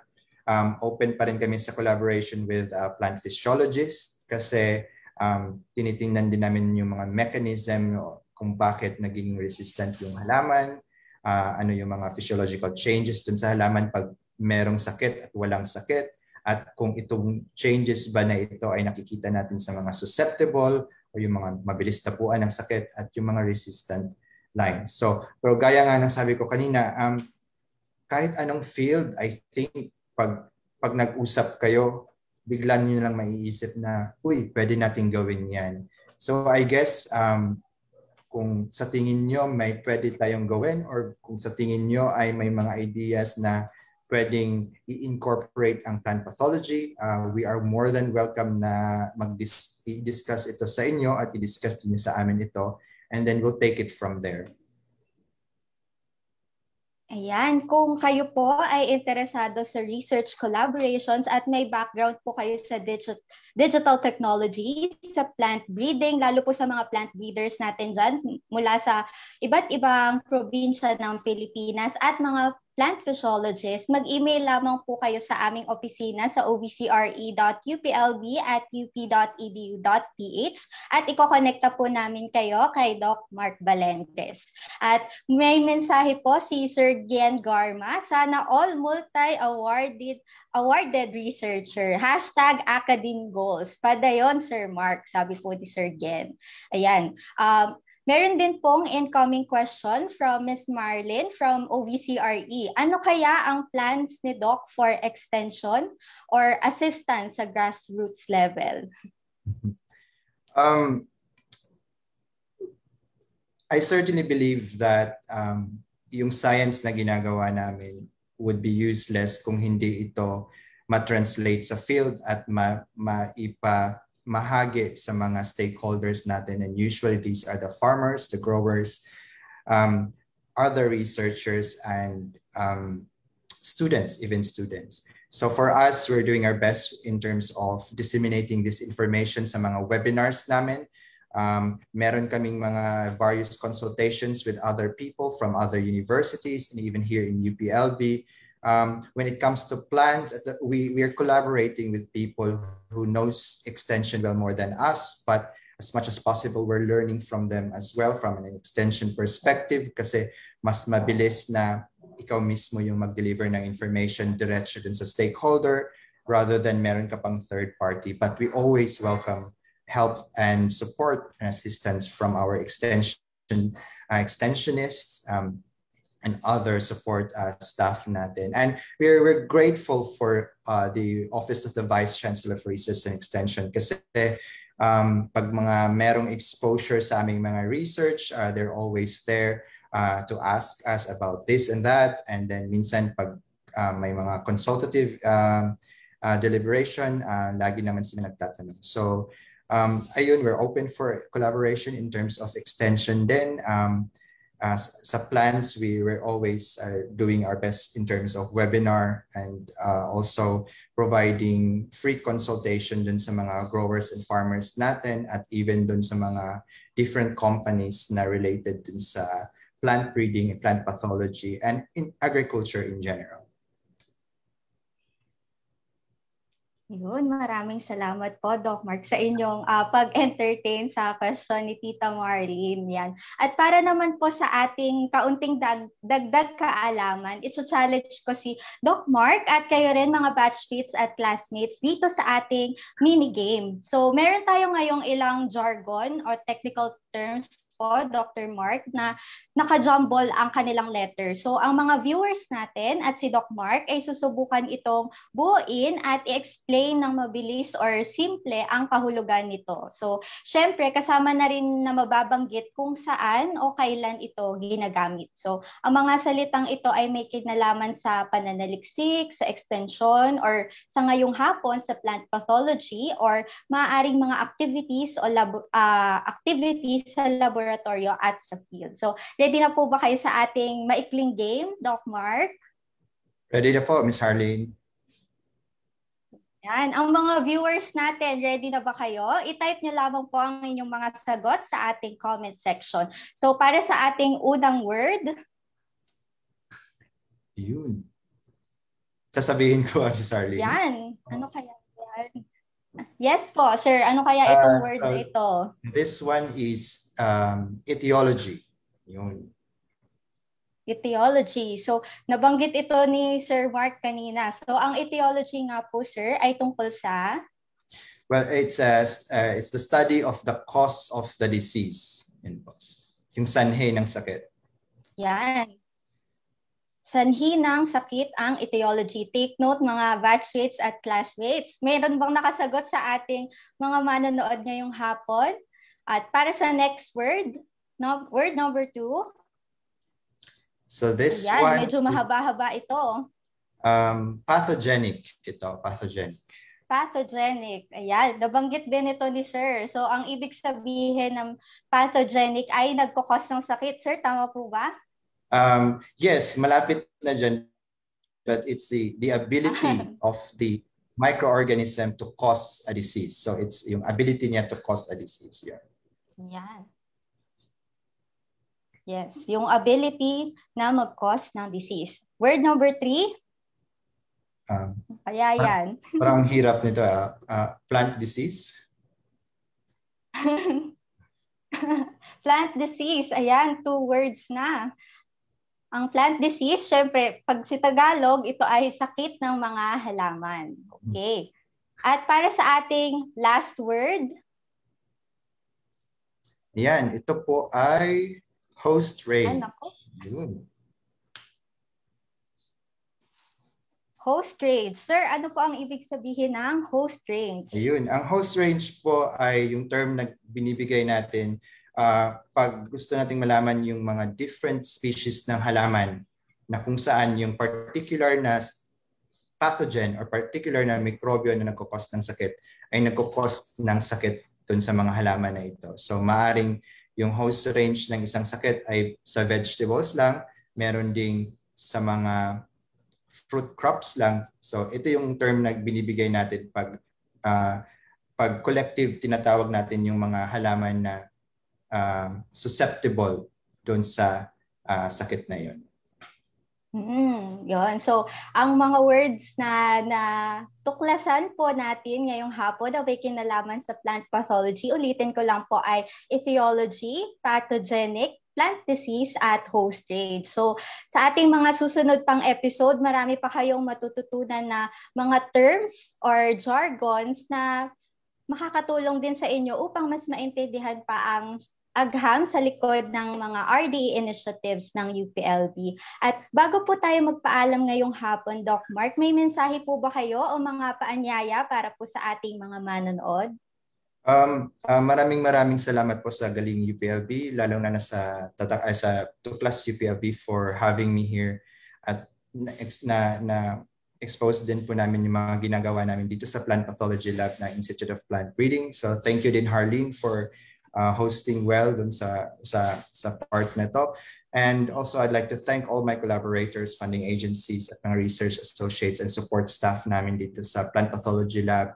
Um, open pa rin kami sa collaboration with uh, plant physiologists kasi um, tinitingnan din namin yung mga mechanism kung bakit naging resistant yung halaman, uh, ano yung mga physiological changes dun sa halaman pag merong sakit at walang sakit, at kung itong changes ba na ito ay nakikita natin sa mga susceptible o yung mga mabilis tapuan ng sakit at yung mga resistant line. So, pero gaya nga ng sabi ko kanina, um, kahit anong field, I think pag pag nag-usap kayo, bigla niyo lang maiisip na, uy, pwede natin gawin 'yan. So, I guess um, kung sa tingin nyo may pwede tayong gawin or kung sa tingin nyo ay may mga ideas na pwedeng i-incorporate ang plant pathology. Uh, we are more than welcome na mag-discuss ito sa inyo at i-discuss din sa amin ito and then we'll take it from there. Ayan, kung kayo po ay interesado sa research collaborations at may background po kayo sa digit, digital technology, sa plant breeding, lalo po sa mga plant breeders natin dyan mula sa iba't ibang probinsya ng Pilipinas at mga plant physiologist, mag-email lamang po kayo sa aming opisina sa ovcre.uplb e at up.edu.ph at ikokonekta po namin kayo kay Doc Mark Valentes. At may mensahe po si Sir Gian Garma, sana all multi-awarded awarded researcher. Hashtag academic goals. Padayon, Sir Mark, sabi po ni Sir Gen. Ayan. Um, Meron din pong incoming question from Ms. Marlin from OVCRE. Ano kaya ang plans ni Doc for extension or assistance sa grassroots level? Um, I certainly believe that um, yung science na ginagawa namin would be useless kung hindi ito ma-translate sa field at ma maipa mahagi sa mga stakeholders natin. And usually these are the farmers, the growers, um, other researchers, and um, students, even students. So for us, we're doing our best in terms of disseminating this information sa mga webinars namin. Um, meron kaming mga various consultations with other people from other universities and even here in UPLB um, when it comes to plants, we, we are collaborating with people who knows extension well more than us, but as much as possible, we're learning from them as well from an extension perspective kasi mas mabilis na ikaw mismo yung mag-deliver ng information directly to the stakeholder rather than meron ka pang third party. But we always welcome help and support and assistance from our extension uh, extensionists, um, and other support uh, staff natin. And we're, we're grateful for uh, the Office of the Vice Chancellor for Research and Extension kasi um, pag mga merong exposure sa aming mga research, uh, they're always there uh, to ask us about this and that. And then minsan pag uh, may mga consultative um, uh, deliberation, uh, lagi naman sila nagtatanong. So um, ayun, we're open for collaboration in terms of extension then. Um, as sa we were always uh, doing our best in terms of webinar and uh, also providing free consultation dun sa mga growers and farmers natin at even dun sa mga different companies na related dun sa plant breeding and plant pathology and in agriculture in general. Yun, maraming salamat po, Doc Mark, sa inyong uh, pag-entertain sa question ni Tita Marlene. Yan. At para naman po sa ating kaunting dag- dagdag kaalaman, it's a challenge ko si Doc Mark at kayo rin mga batchmates at classmates dito sa ating mini game. So, meron tayo ngayong ilang jargon or technical terms po, Dr. Mark, na naka-jumble ang kanilang letter. So ang mga viewers natin at si Doc Mark ay susubukan itong buuin at i-explain ng mabilis or simple ang kahulugan nito. So syempre kasama na rin na mababanggit kung saan o kailan ito ginagamit. So ang mga salitang ito ay may kinalaman sa pananaliksik, sa extension, or sa ngayong hapon sa plant pathology or maaring mga activities o lab, uh, ah, activities sa laboratory laboratorio at sa field. So, ready na po ba kayo sa ating maikling game, Doc Mark? Ready na po, Miss Harleen. Yan. Ang mga viewers natin, ready na ba kayo? I-type nyo lamang po ang inyong mga sagot sa ating comment section. So, para sa ating unang word. Yun. Sasabihin ko, Miss Arlene. Yan. Ano kaya yan? Yes po, sir. Ano kaya ah, itong uh, word so na ito? This one is um, etiology. Yun. Etiology. So, nabanggit ito ni Sir Mark kanina. So, ang etiology nga po, sir, ay tungkol sa? Well, it's, a, uh, it's the study of the cause of the disease. Yun po. Yung sanhe ng sakit. Yan sanhi ng sakit ang etiology. Take note mga batchmates at classmates. Meron bang nakasagot sa ating mga manonood ngayong hapon? At para sa next word, no, word number two. So this Ayan, one... medyo mahaba-haba ito. Um, pathogenic ito, pathogenic. Pathogenic. Ayan, nabanggit din ito ni Sir. So ang ibig sabihin ng pathogenic ay nagkakos ng sakit. Sir, tama po ba? Um, yes, malapit na dyan, but it's the, the ability of the microorganism to cause a disease. So it's yung ability niya to cause a disease. Yeah. Yan. Yes, yung ability na mag-cause ng disease. Word number three? Um, Kaya yan. Parang, parang hirap nito. Uh, uh, plant disease? plant disease. Ayan, two words na. Ang plant disease, syempre, pag si Tagalog, ito ay sakit ng mga halaman. Okay. At para sa ating last word. Ayan, ito po ay host rain. Ano ko? Host range. Sir, ano po ang ibig sabihin ng host range? Ayun, ang host range po ay yung term na binibigay natin uh, pag gusto nating malaman yung mga different species ng halaman na kung saan yung particular na pathogen or particular na mikrobyo na nagkakos ng sakit ay nagkakos ng sakit dun sa mga halaman na ito. So maaring yung host range ng isang sakit ay sa vegetables lang, meron ding sa mga fruit crops lang. So ito yung term na binibigay natin pag uh, pag collective tinatawag natin yung mga halaman na um, susceptible doon sa uh, sakit na yon. Mm, mm-hmm. yon. So, ang mga words na na tuklasan po natin ngayong hapon na may kinalaman sa plant pathology, ulitin ko lang po ay etiology, pathogenic, plant disease at host rage. So, sa ating mga susunod pang episode, marami pa kayong matututunan na mga terms or jargons na makakatulong din sa inyo upang mas maintindihan pa ang agham sa likod ng mga RDA initiatives ng UPLB. At bago po tayo magpaalam ngayong hapon, Doc Mark, may mensahe po ba kayo o mga paanyaya para po sa ating mga manonood? Um, uh, maraming maraming salamat po sa Galing UPLB, lalo na, na sa, tata, uh, sa 2 Plus UPLB for having me here at na, na, na expose din po namin yung mga ginagawa namin dito sa Plant Pathology Lab na Institute of Plant Breeding. So thank you din Harleen for uh, hosting well dun sa, sa, sa part na to. And also, I'd like to thank all my collaborators, funding agencies, at mga research associates and support staff namin dito sa Plant Pathology Lab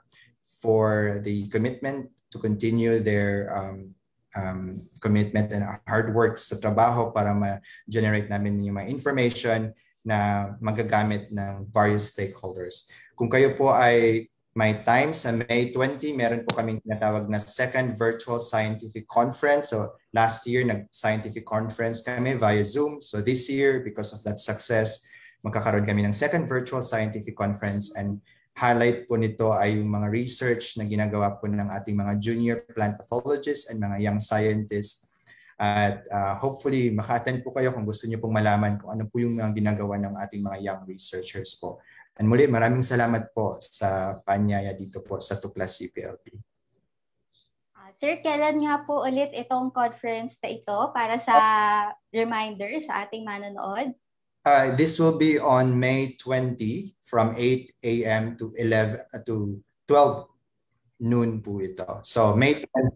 for the commitment to continue their um, um, commitment and hard work sa trabaho para ma-generate namin yung mga information na magagamit ng various stakeholders. Kung kayo po ay my time sa May 20, meron po kaming tinatawag na second virtual scientific conference. So last year, nag-scientific conference kami via Zoom. So this year, because of that success, magkakaroon kami ng second virtual scientific conference and highlight po nito ay yung mga research na ginagawa po ng ating mga junior plant pathologists and mga young scientists. At uh, hopefully, maka-attend po kayo kung gusto niyo pong malaman kung ano po yung mga ginagawa ng ating mga young researchers po. And muli, maraming salamat po sa paanyaya dito po sa Tuklas CPLP. Ah, Sir, kailan nga po ulit itong conference na ito para sa reminder sa ating manonood? Uh, this will be on May 20 from 8 a.m. to 11 uh, to 12 noon po ito. So May 20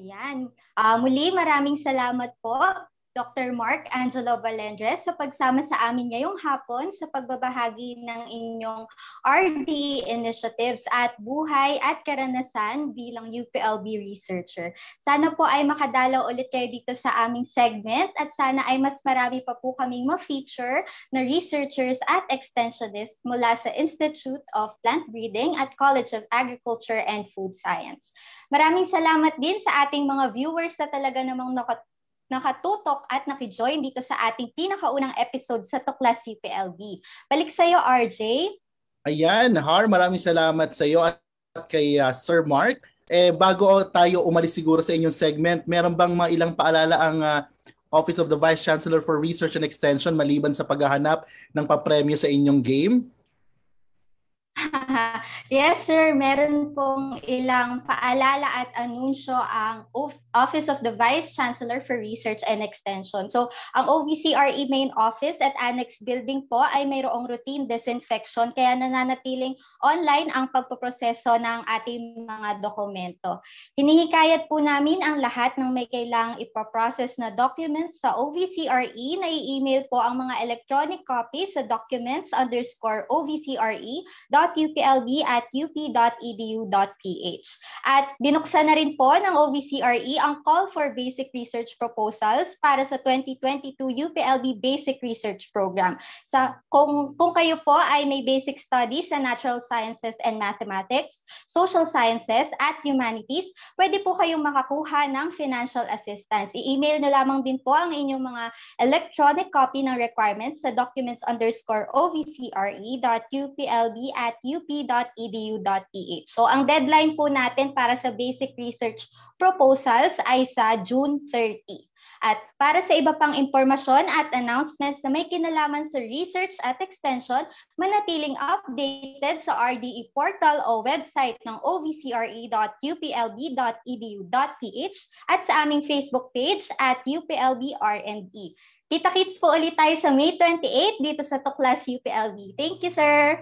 Ayan. Uh, muli, maraming salamat po Dr. Mark Angelo Valendres sa pagsama sa amin ngayong hapon sa pagbabahagi ng inyong RD initiatives at buhay at karanasan bilang UPLB researcher. Sana po ay makadalaw ulit kayo dito sa aming segment at sana ay mas marami pa po kaming ma-feature na researchers at extensionists mula sa Institute of Plant Breeding at College of Agriculture and Food Science. Maraming salamat din sa ating mga viewers na talaga namang nakat nakatutok at nakijoin dito sa ating pinakaunang episode sa Tukla CPLB. Balik sa iyo, RJ. Ayan, Har, maraming salamat sa iyo at kay uh, Sir Mark. Eh, bago tayo umalis siguro sa inyong segment, meron bang mga ilang paalala ang uh, Office of the Vice Chancellor for Research and Extension maliban sa paghahanap ng papremyo sa inyong game? yes, sir. Meron pong ilang paalala at anunsyo ang OFP Office of the Vice Chancellor for Research and Extension. So, ang OVCRE main office at annex building po ay mayroong routine disinfection kaya nananatiling online ang pagpoproseso ng ating mga dokumento. Hinihikayat po namin ang lahat ng may kailang ipoprocess na documents sa OVCRE na i-email po ang mga electronic copies sa documents underscore ovcre.uplb at up.edu.ph. At binuksan na rin po ng OVCRE ang Call for Basic Research Proposals para sa 2022 UPLB Basic Research Program. Sa kung kung kayo po ay may basic studies sa Natural Sciences and Mathematics, Social Sciences at Humanities, pwede po kayong makakuha ng financial assistance. I-email nyo lamang din po ang inyong mga electronic copy ng requirements sa documents underscore ovcre.uplb at up.edu.ph. So ang deadline po natin para sa basic research proposals ay sa June 30. At para sa iba pang impormasyon at announcements na may kinalaman sa research at extension, manatiling updated sa RDE portal o website ng ovcre.uplb.edu.ph at sa aming Facebook page at UPLB-RNE. Kita-kits po ulit tayo sa May 28 dito sa Tuklas UPLB. Thank you, sir!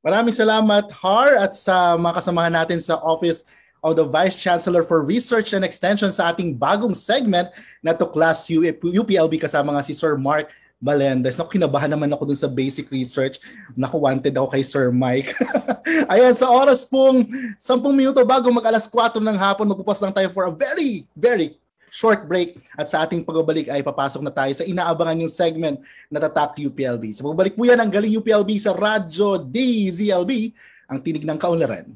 Maraming salamat, Har, at sa mga kasamahan natin sa Office o the Vice Chancellor for Research and Extension sa ating bagong segment na to class UPLB kasama nga si Sir Mark Melendez. Naku, kinabahan naman ako dun sa basic research. Naku, wanted ako kay Sir Mike. Ayan, sa oras pong 10 minuto bago mag alas 4 ng hapon, magpupas lang tayo for a very, very short break. At sa ating pagbabalik ay papasok na tayo sa inaabangan yung segment na tatak UPLB. Sa pagbabalik po yan, ang galing UPLB sa Radyo DZLB, ang tinig ng kaunlaran.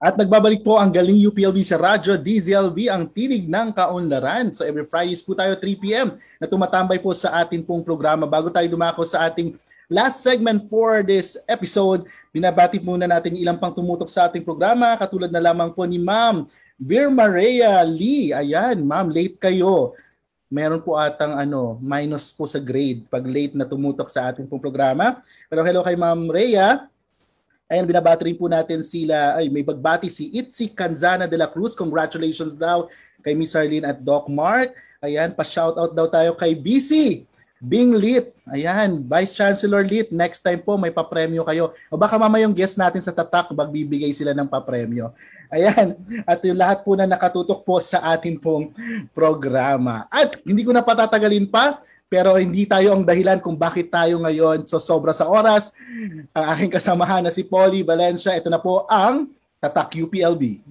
At nagbabalik po ang galing UPLB sa Radyo DZLV, ang tinig ng kaunlaran. So every Fridays po tayo 3pm na tumatambay po sa atin pong programa. Bago tayo dumako sa ating last segment for this episode, binabati muna natin ilang pang tumutok sa ating programa. Katulad na lamang po ni Ma'am Vir Maria Lee, ayan, ma'am, late kayo. Meron po atang ano, minus po sa grade pag late na tumutok sa ating pong programa. Pero hello kay Ma'am Rhea. Ayan, binabati rin po natin sila. Ay, may pagbati si Itzy Kanzana de la Cruz. Congratulations daw kay Miss Arlene at Doc Mark. Ayan, pa-shoutout daw tayo kay BC. Bing Lit. Ayan, Vice Chancellor Lit, next time po may papremyo kayo. O baka mama yung guest natin sa tatak, magbibigay sila ng papremyo. Ayan, at yung lahat po na nakatutok po sa ating pong programa. At hindi ko na patatagalin pa, pero hindi tayo ang dahilan kung bakit tayo ngayon so sobra sa oras. Ang aking kasamahan na si Polly Valencia, ito na po ang Tatak UPLB.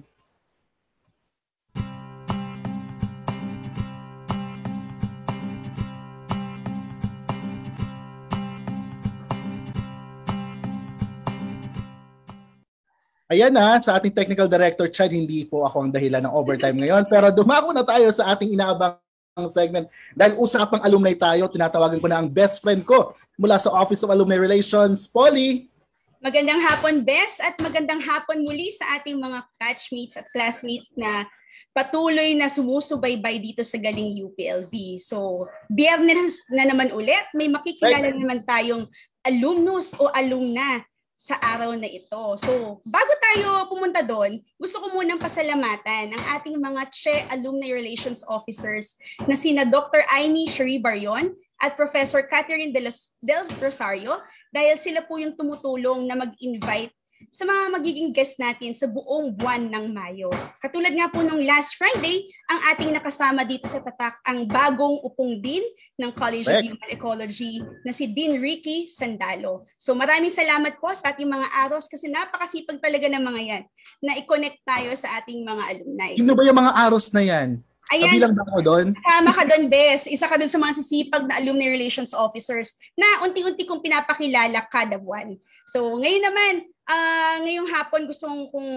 Ayan na, sa ating technical director, Chad, hindi po ako ang dahilan ng overtime ngayon. Pero dumako na tayo sa ating inaabang segment. Dahil usapang alumni tayo, tinatawagan ko na ang best friend ko mula sa Office of Alumni Relations, Polly. Magandang hapon, Bes, at magandang hapon muli sa ating mga catchmates at classmates na patuloy na sumusubaybay dito sa galing UPLB. So, biyernes na naman ulit, may makikilala right. naman tayong alumnus o alumna sa araw na ito. So, bago tayo pumunta doon, gusto ko munang pasalamatan ang ating mga CHE Alumni Relations Officers na sina Dr. Amy Cherie Barion at Professor Catherine De Los, Del Rosario dahil sila po yung tumutulong na mag-invite sa mga magiging guest natin sa buong buwan ng Mayo. Katulad nga po nung last Friday, ang ating nakasama dito sa tatak ang bagong upong dean ng College Correct. of Human Ecology na si Dean Ricky Sandalo. So maraming salamat po sa ating mga aros kasi napakasipag talaga ng mga yan na i-connect tayo sa ating mga alumni. Sino ba yung mga aros na yan? Ayan, Kabilang ba ako doon? Kasama ka doon, Bes. Isa ka doon sa mga sisipag na alumni relations officers na unti-unti kong pinapakilala kada buwan. So, ngayon naman, uh, ngayong hapon gusto kong kung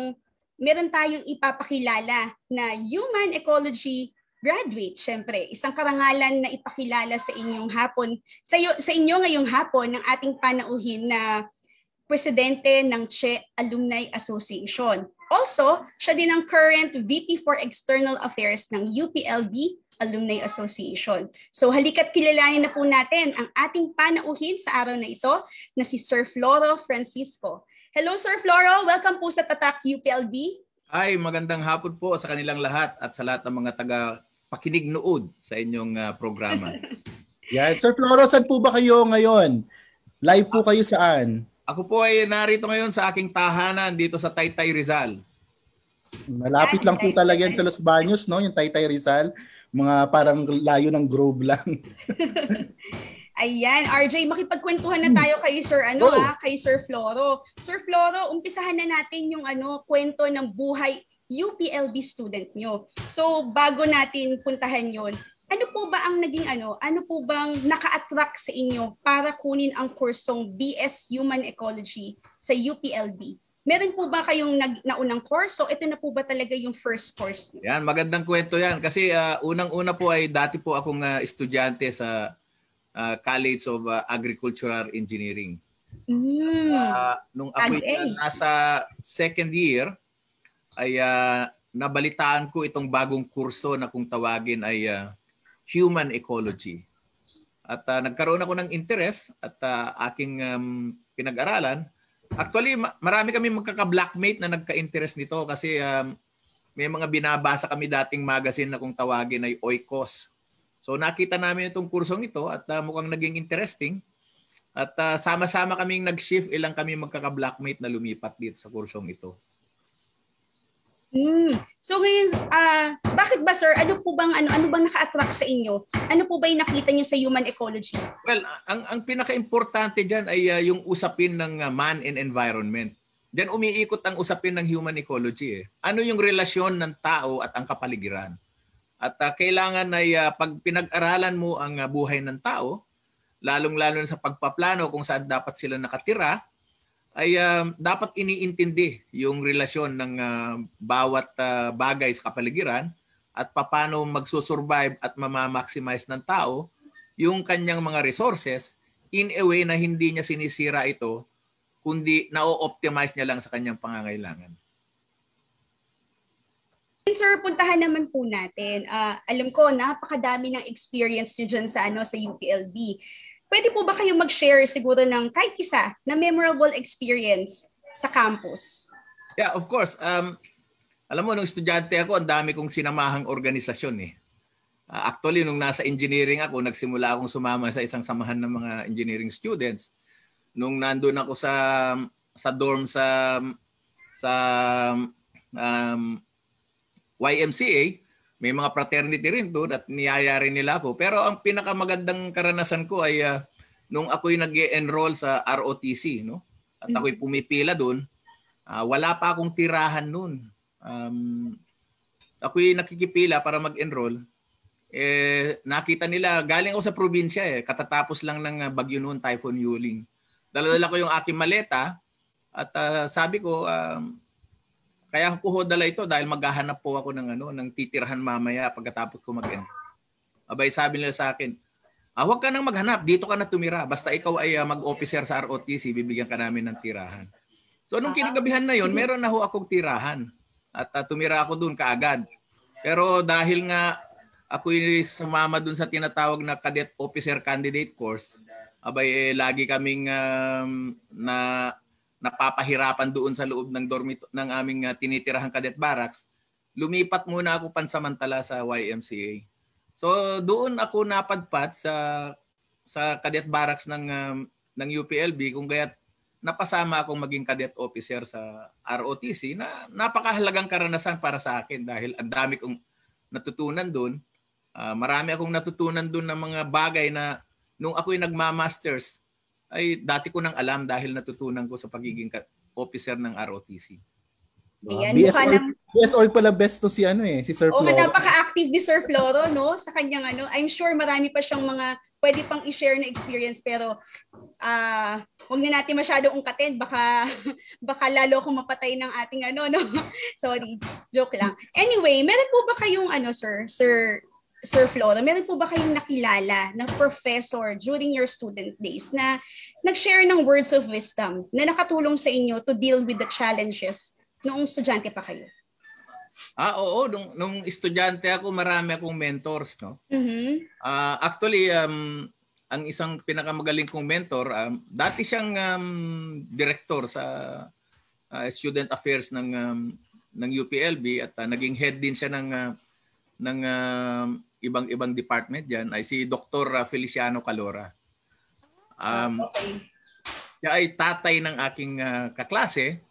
meron tayong ipapakilala na human ecology graduate, syempre, isang karangalan na ipakilala sa inyong hapon, sa, iyo, sa inyo ngayong hapon ng ating panauhin na presidente ng CHE Alumni Association. Also, siya din ang current VP for External Affairs ng UPLB Alumni Association. So halika't kilalanin na po natin ang ating panauhin sa araw na ito na si Sir Floro Francisco. Hello Sir Floro, welcome po sa Tatak UPLB. Hi, magandang hapon po sa kanilang lahat at sa lahat ng mga taga pakinig nood sa inyong uh, programa. yeah, Sir Floro, saan po ba kayo ngayon? Live po ah. kayo saan? Ako po ay narito ngayon sa aking tahanan dito sa Taytay Rizal. Malapit lang po talaga yan sa Los Baños, no? Yung Taytay Rizal. Mga parang layo ng grove lang. Ayan, RJ, makipagkwentuhan na tayo kay Sir ano oh. ah, kay Sir Floro. Sir Floro, umpisahan na natin yung ano, kwento ng buhay UPLB student nyo. So, bago natin puntahan yon, ano po ba ang naging ano? Ano po bang naka-attract sa inyo para kunin ang kursong BS Human Ecology sa UPLB? Meron po ba kayong nag, naunang course? So ito na po ba talaga yung first course? Niyo? Yan, magandang kwento yan. Kasi uh, unang-una po ay dati po akong uh, estudyante sa uh, College of uh, Agricultural Engineering. Mm. Uh, nung ako uh, nasa second year, ay uh, nabalitaan ko itong bagong kurso na kung tawagin ay uh, human ecology. At uh, nagkaroon ako ng interest at uh, aking um, pinag-aralan. Actually, marami kami magkaka-blackmate na nagka-interest nito kasi um, may mga binabasa kami dating magazine na kung tawagin ay Oikos. So nakita namin itong kursong ito at uh, mukhang naging interesting. At uh, sama-sama kaming nag-shift ilang kami magkaka-blackmate na lumipat dito sa kursong ito. Mm. So ngayon, uh, bakit ba sir, ano po bang ano ano bang naka-attract sa inyo? Ano po ba 'yung nakita niyo sa human ecology? Well, ang ang pinaka-importante diyan ay uh, 'yung usapin ng uh, man and environment. Diyan umiikot ang usapin ng human ecology eh. Ano 'yung relasyon ng tao at ang kapaligiran? At uh, kailangan ay uh, pag pinag-aralan mo ang uh, buhay ng tao, lalong-lalo na sa pagpaplano kung saan dapat sila nakatira, ay um, dapat iniintindi yung relasyon ng uh, bawat uh, bagay sa kapaligiran at paano magsusurvive at mamamaximize ng tao yung kanyang mga resources in a way na hindi niya sinisira ito kundi na-optimize niya lang sa kanyang pangangailangan. Sir, puntahan naman po natin. Uh, alam ko, napakadami ng experience niyo dyan sa, ano, sa UPLB. Pwede po ba kayo mag-share siguro ng kahit isa na memorable experience sa campus? Yeah, of course. Um, alam mo, nung estudyante ako, ang dami kong sinamahang organisasyon eh. Uh, actually, nung nasa engineering ako, nagsimula akong sumama sa isang samahan ng mga engineering students. Nung nandun ako sa sa dorm sa sa um, YMCA, may mga fraternity rin doon at niyayari nila ako. Pero ang pinakamagandang karanasan ko ay uh, nung ako'y nag enroll sa ROTC, no? At hmm. ako'y pumipila doon, uh, wala pa akong tirahan noon. Um, ako'y nakikipila para mag-enroll. Eh, nakita nila, galing ako sa probinsya eh, katatapos lang ng ah, bagyo noon, Typhoon Yuling. Daladala ko yung aking maleta at uh, sabi ko, um, kaya po ho dala ito dahil maghahanap po ako ng ano ng titirahan mamaya pagkatapos ko mag -end. Abay sabi nila sa akin, ah, huwag ka nang maghanap, dito ka na tumira. Basta ikaw ay uh, mag-officer sa ROTC, bibigyan ka namin ng tirahan. So nung kinagabihan na yon, meron na ho akong tirahan. At uh, tumira ako doon kaagad. Pero dahil nga ako sumama doon sa tinatawag na cadet officer candidate course, abay eh, lagi kaming um, na napapahirapan doon sa loob ng dormito ng aming uh, tinitirahang cadet barracks, lumipat muna ako pansamantala sa YMCA. So doon ako napadpat sa sa cadet barracks ng um, ng UPLB kung kaya napasama akong maging cadet officer sa ROTC na napakahalagang karanasan para sa akin dahil ang dami kong natutunan doon. Uh, marami akong natutunan doon ng mga bagay na nung ako'y nagma-masters ay dati ko nang alam dahil natutunan ko sa pagiging officer ng ROTC. Ayan, BS, ng... BS pala best to si ano eh, si Sir Floro. Oh, napaka-active ni Sir Floro, no? Sa kanyang ano, I'm sure marami pa siyang mga pwede pang i-share na experience pero ah uh, wag na natin masyado ungkatin baka baka lalo akong mapatay ng ating ano no. Sorry, joke lang. Anyway, meron po ba kayong ano sir, Sir Sir Flora, meron po ba kayong nakilala na professor during your student days na nag-share ng words of wisdom na nakatulong sa inyo to deal with the challenges noong estudyante pa kayo? Ah, oo. Nung, nung estudyante ako, marami akong mentors. No? Mm-hmm. Uh, actually, um, ang isang pinakamagaling kong mentor, um, dati siyang um, director sa uh, student affairs ng um, ng UPLB at uh, naging head din siya ng uh, ng uh, ibang-ibang department diyan ay si Dr. Ah, Feliciano Calora. Um, Siya ay tatay ng aking uh, kaklase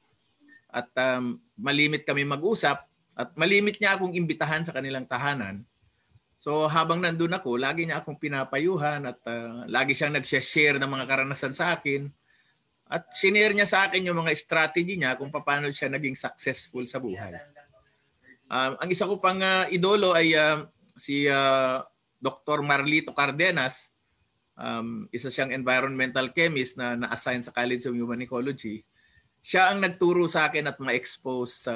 at um, malimit kami mag-usap at malimit niya akong imbitahan sa kanilang tahanan. So habang nandun ako, lagi niya akong pinapayuhan at uh, lagi siyang nag-share ng mga karanasan sa akin. At sinare niya sa akin yung mga strategy niya kung paano siya naging successful sa buhay. Um, ang isa ko pang uh, idolo ay uh, si uh, ah, Dr. Marlito Cardenas, um, isa siyang environmental chemist na na-assign sa College of Human Ecology, siya ang nagturo sa akin at ma-expose sa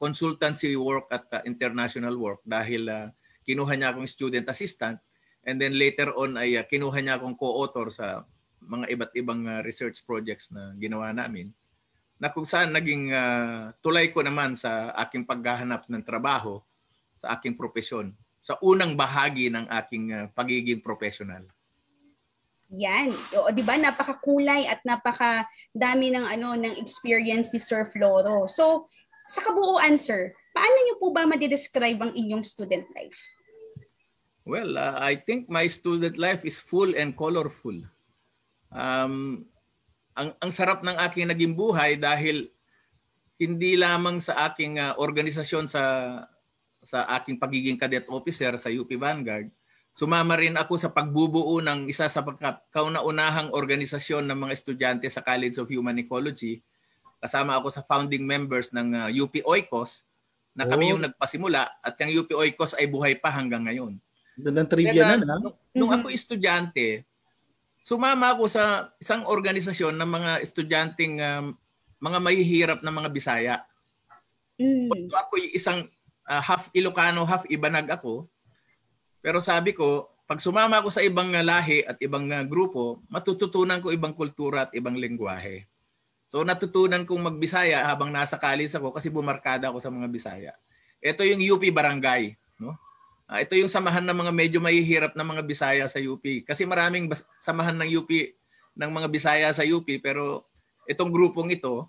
consultancy work at uh, international work dahil uh, kinuha niya akong student assistant and then later on ay uh, kinuha niya akong co-author sa mga iba't ibang uh, research projects na ginawa namin na kung saan naging uh, tulay ko naman sa aking paghahanap ng trabaho sa aking profesyon, sa unang bahagi ng aking uh, pagiging professional. Yan. O, di ba? Napakakulay at napakadami ng ano ng experience ni Sir Floro. So, sa kabuuan, sir, paano niyo po ba ma-describe ang inyong student life? Well, uh, I think my student life is full and colorful. Um, ang, ang sarap ng aking naging buhay dahil hindi lamang sa aking uh, organisasyon sa sa aking pagiging cadet officer sa UP Vanguard, sumama rin ako sa pagbubuo ng isa sa kauna-unahang organisasyon ng mga estudyante sa College of Human Ecology. Kasama ako sa founding members ng uh, UP OICOS na kami oh. yung nagpasimula at yung UP OICOS ay buhay pa hanggang ngayon. Doon trivia na, na. Ah. Nung, nung ako estudyante, sumama ako sa isang organisasyon ng mga estudyanteng um, mga mahihirap na mga Bisaya. Mm. Although ako isang uh, half Ilocano, half Ibanag ako. Pero sabi ko, pag sumama ako sa ibang lahi at ibang ah, grupo, matututunan ko ibang kultura at ibang lengguwahe. So natutunan kong magbisaya habang nasa college ako kasi bumarkada ako sa mga Bisaya. Ito yung UP barangay, no? Uh, ito yung samahan ng mga medyo mahihirap na mga Bisaya sa UP kasi maraming bas- samahan ng UP ng mga Bisaya sa UP pero itong grupong ito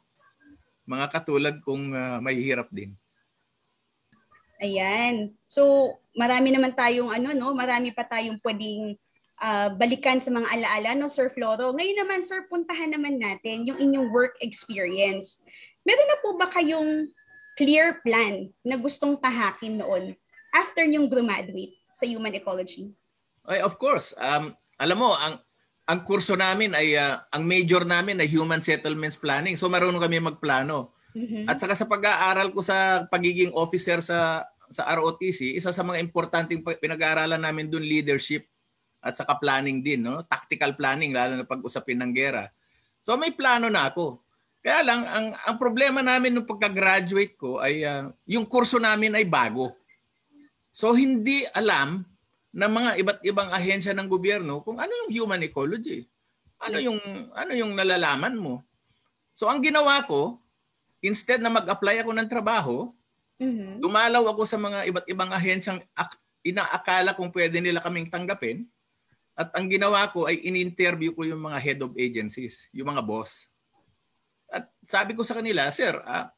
mga katulad kong uh, mahihirap din. Ayan. So, marami naman tayong ano no, marami pa tayong pwedeng uh, balikan sa mga alaala no Sir Floro. Ngayon naman sir, puntahan naman natin yung inyong work experience. Meron na po ba kayong clear plan na gustong tahakin noon after yung graduate sa human ecology? Ay, of course. Um, alam mo, ang ang kurso namin ay uh, ang major namin ay human settlements planning. So marunong kami magplano. Mm-hmm. At saka sa pag-aaral ko sa pagiging officer sa sa ROTC, isa sa mga importanteng pinag-aaralan namin doon leadership at saka planning din, no? Tactical planning lalo na pag usapin ng gera. So may plano na ako. Kaya lang ang ang problema namin nung pagka-graduate ko ay uh, yung kurso namin ay bago. So hindi alam ng mga iba't ibang ahensya ng gobyerno kung ano yung human ecology. Ano yung ano yung nalalaman mo? So ang ginawa ko, instead na mag-apply ako ng trabaho, mm-hmm. gumalaw ako sa mga iba't ibang ahensyang inaakala kung pwede nila kaming tanggapin. At ang ginawa ko ay in-interview ko yung mga head of agencies, yung mga boss. At sabi ko sa kanila, Sir, ah,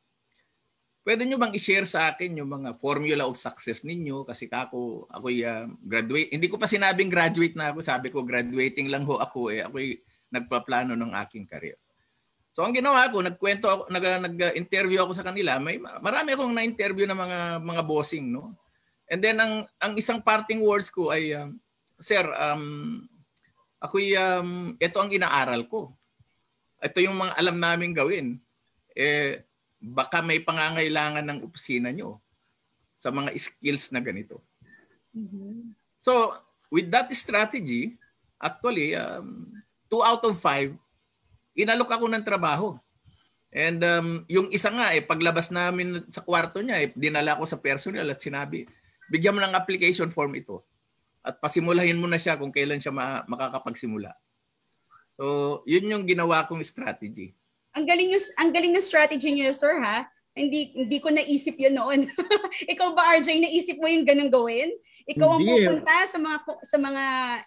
pwede nyo bang i-share sa akin yung mga formula of success ninyo? Kasi ako, ako uh, ah, graduate. Hindi ko pa sinabing graduate na ako. Sabi ko, graduating lang ho ako eh. Ako'y nagpaplano ng aking career. So ang ginawa ko, nagkwento ako, nag, nag-interview ako sa kanila. May marami akong na-interview ng mga mga bossing, no? And then ang ang isang parting words ko ay um, sir, um ako um ito ang inaaral ko. Ito yung mga alam namin gawin. Eh baka may pangangailangan ng opisina nyo sa mga skills na ganito. Mm-hmm. So, with that strategy, actually um, two out of five inalok ako ng trabaho. And um, yung isa nga, eh, paglabas namin sa kwarto niya, eh, dinala ko sa personal at sinabi, bigyan mo ng application form ito. At pasimulahin mo na siya kung kailan siya makakapagsimula. So, yun yung ginawa kong strategy. Ang galing yung, ang galing ng strategy niyo, sir, ha? Hindi, hindi ko naisip yun noon. Ikaw ba, RJ, naisip mo yung ganang gawin? Ikaw ang pupunta sa mga, sa mga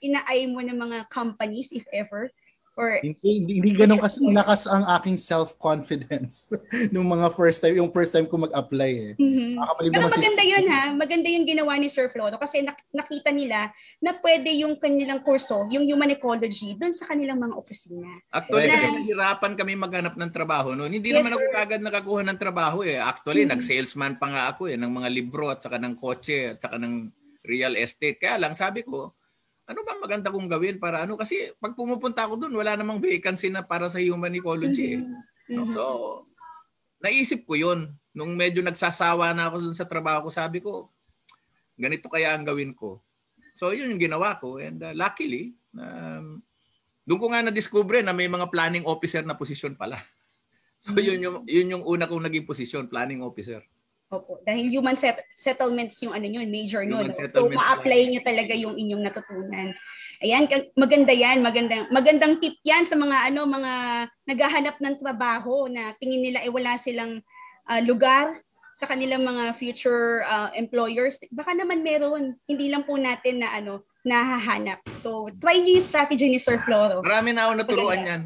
inaay mo ng mga companies, if ever? Or hindi, hindi ganun kasi lakas ang aking self-confidence nung mga first time, yung first time ko mag-apply eh. Mm-hmm. Pero maganda si... yun ha, maganda yung ginawa ni Sir Flodo kasi nak- nakita nila na pwede yung kanilang kurso, yung human ecology, doon sa kanilang mga opisina. Actually, na, kasi nahirapan kami maghanap ng trabaho noon. Hindi yes, naman ako kagad nakakuha ng trabaho eh. Actually, mm-hmm. nag-salesman pa nga ako eh, ng mga libro at saka ng kotse at saka ng real estate. Kaya lang sabi ko, ano bang maganda kong gawin para ano? Kasi pag pumupunta ako doon, wala namang vacancy na para sa human ecology. Eh. Mm-hmm. No? Mm-hmm. So, naisip ko yun. Nung medyo nagsasawa na ako doon sa trabaho ko, sabi ko, ganito kaya ang gawin ko. So, yun yung ginawa ko. And uh, luckily, um, doon ko nga na-discover na may mga planning officer na posisyon pala. So, yun mm-hmm. yung, yun yung una kong naging posisyon, planning officer. Opo. Dahil human set- settlements yung ano yun, major human nun. So, ma-apply nyo talaga yung inyong natutunan. Ayan, maganda yan. Maganda, magandang tip yan sa mga ano, mga naghahanap ng trabaho na tingin nila eh wala silang uh, lugar sa kanilang mga future uh, employers. Baka naman meron. Hindi lang po natin na ano, nahahanap. So, try nyo strategy ni Sir Floro. Marami na ako naturuan yan.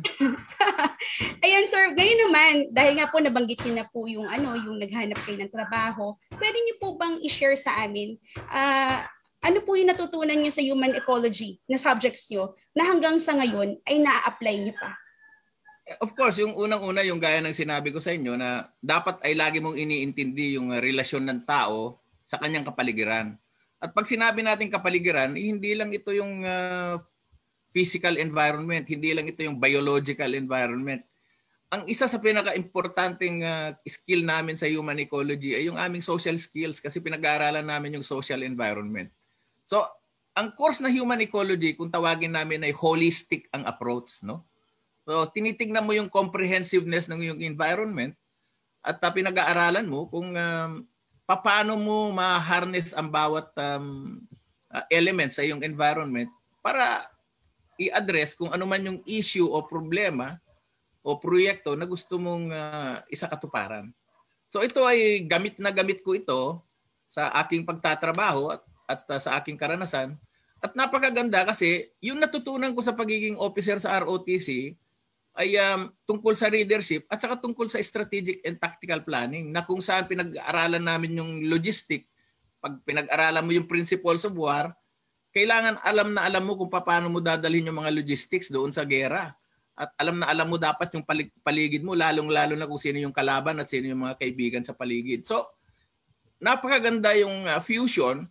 Ayan, Sir. Ngayon naman, dahil nga po nabanggit niyo na po yung, ano, yung naghanap kayo ng trabaho, pwede niyo po bang i-share sa amin uh, ano po yung natutunan niyo sa human ecology na subjects niyo na hanggang sa ngayon ay na-apply niyo pa? Of course, yung unang-una yung gaya ng sinabi ko sa inyo na dapat ay lagi mong iniintindi yung relasyon ng tao sa kanyang kapaligiran. At pag sinabi natin kapaligiran, eh, hindi lang ito yung uh, physical environment, hindi lang ito yung biological environment. Ang isa sa pinaka-importanting uh, ah, skill namin sa human ecology ay yung aming social skills kasi pinag-aaralan namin yung social environment. So, ang course na human ecology kung tawagin namin ay holistic ang approach, no? So, tinitingnan mo yung comprehensiveness ng yung environment at uh, pinag-aaralan mo kung um, paano mo ma-harness ang bawat um, uh, ah, element sa iyong environment para i-address kung ano man yung issue o problema o proyekto na gusto mong uh, isakatuparan. So ito ay gamit na gamit ko ito sa aking pagtatrabaho at, at uh, sa aking karanasan. At napakaganda kasi yung natutunan ko sa pagiging officer sa ROTC ay um, tungkol sa leadership at saka tungkol sa strategic and tactical planning na kung saan pinag-aralan namin yung logistic, pag pinag-aralan mo yung principles of war, kailangan alam na alam mo kung paano mo dadalhin yung mga logistics doon sa gera. At alam na alam mo dapat yung paligid mo, lalong-lalo na kung sino yung kalaban at sino yung mga kaibigan sa paligid. So, napakaganda yung uh, fusion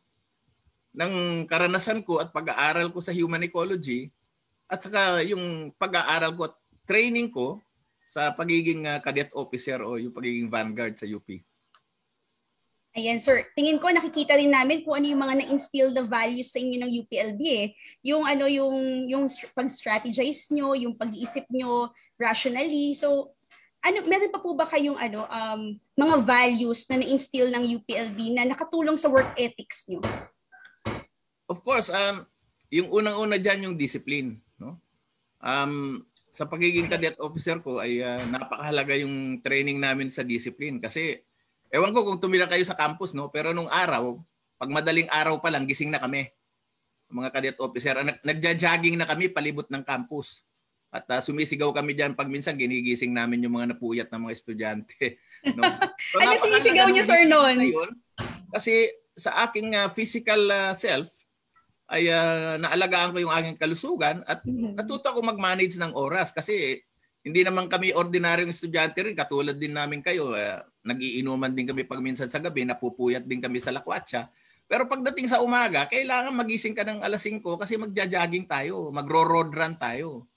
ng karanasan ko at pag-aaral ko sa human ecology at saka yung pag-aaral ko at training ko sa pagiging uh, cadet officer o yung pagiging vanguard sa UP. Ayan, sir. Tingin ko nakikita rin namin kung ano yung mga na-instill the values sa inyo ng UPLB eh. Yung ano yung yung pag-strategize nyo, yung pag-iisip nyo rationally. So, ano meron pa po ba kayong ano um, mga values na na-instill ng UPLB na nakatulong sa work ethics nyo? Of course, um yung unang-una diyan yung discipline, no? Um sa pagiging cadet officer ko ay uh, napakahalaga yung training namin sa discipline kasi ewan ko kung tumira kayo sa campus no pero nung araw pag madaling araw pa lang gising na kami mga cadet officer ah, nag- nagja-jogging na kami palibot ng campus at uh, sumisigaw kami diyan pag minsan ginigising namin yung mga napuyat ng mga estudyante no so, ano sinisigaw niyo sir noon kasi sa aking uh, physical uh, self ay uh, naalagaan ko yung aking kalusugan at mm-hmm. natuto ako mag-manage ng oras kasi hindi naman kami ordinaryong estudyante rin katulad din namin kayo uh, nagiinuman din kami pag minsan sa gabi napupuyat din kami sa lakwatsa pero pagdating sa umaga kailangan magising ka ng alas 5 kasi magja-jogging tayo magro-road run tayo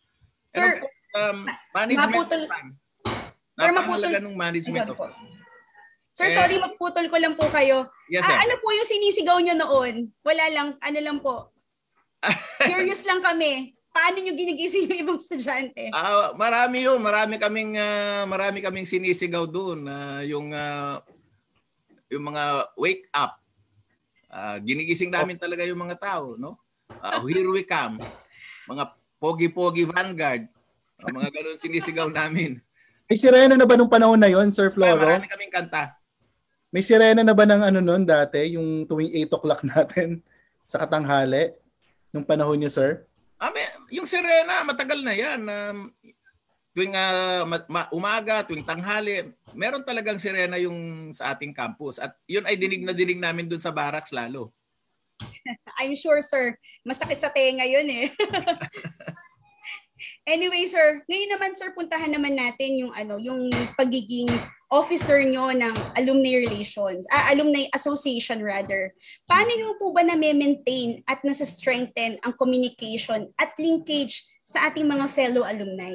ano Sir, Pero, um, management maputol, of time. Sir, maputol, ng management of time. Sir, eh, sorry, magputol ko lang po kayo. Yes, ah, sir. Ah, ano po yung sinisigaw nyo noon? Wala lang, ano lang po. Serious lang kami. Paano nyo ginigising yung ibang estudyante? Ah, uh, marami yun. Marami kaming, uh, marami kaming sinisigaw doon. Uh, yung, uh, yung mga wake up. Uh, ginigising oh. namin oh. talaga yung mga tao. No? Uh, here we come. Mga pogi-pogi vanguard. Uh, mga ganun sinisigaw namin. Ay, sirena na ba nung panahon na yon Sir Floro? Ay, marami kaming kanta. May sirena na ba ng ano noon dati, yung tuwing 8 o'clock natin sa katanghali, nung panahon niyo, sir? Ah, may, yung sirena, matagal na yan. Um, tuwing uh, ma- umaga, tuwing tanghali, meron talagang sirena yung sa ating campus. At yun ay dinig na dinig namin dun sa barracks lalo. I'm sure, sir. Masakit sa tenga yun eh. Anyway, sir, ngayon naman sir puntahan naman natin yung ano, yung pagiging officer nyo ng alumni relations, ah, alumni association rather, paano nyo po ba na-maintain at nasa-strengthen ang communication at linkage sa ating mga fellow alumni?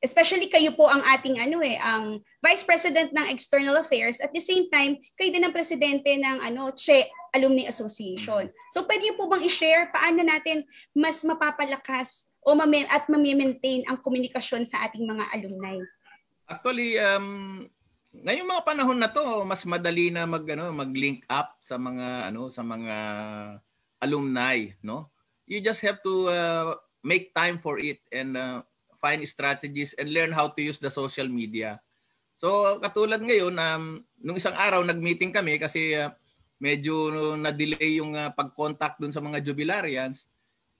Especially kayo po ang ating ano eh, ang Vice President ng External Affairs at the same time, kayo din ang presidente ng ano, CHE Alumni Association. So pwede po bang i-share paano natin mas mapapalakas o mame- at mamaintain ang komunikasyon sa ating mga alumni? Actually, um, ngayon mga panahon na to, mas madali na mag ano, mag-link up sa mga ano sa mga alumni, no? You just have to uh, make time for it and uh, find strategies and learn how to use the social media. So katulad ngayon, um, nung isang araw nag-meeting kami kasi uh, medyo na-delay yung uh, pag-contact dun sa mga jubilarians.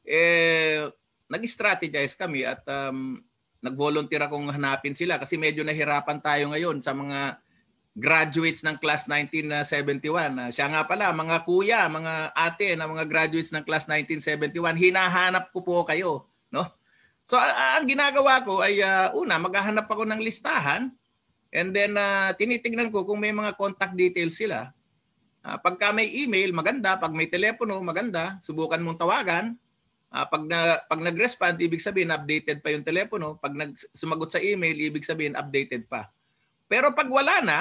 Eh, nag-strategize kami at um, nag-volunteer akong hanapin sila kasi medyo nahirapan tayo ngayon sa mga graduates ng class 1971. Ah, siya nga pala, mga kuya, mga ate na mga graduates ng class 1971, hinahanap ko po kayo. No? So ang ginagawa ko ay uh, una, maghahanap ako ng listahan and then uh, ah, tinitingnan ko kung may mga contact details sila. Uh, pagka may email, maganda. Pag may telepono, maganda. Subukan mong tawagan. Uh, pag na, pag nag-respond, ibig sabihin updated pa yung telepono. Pag nag sumagot sa email, ibig sabihin updated pa. Pero pag wala na,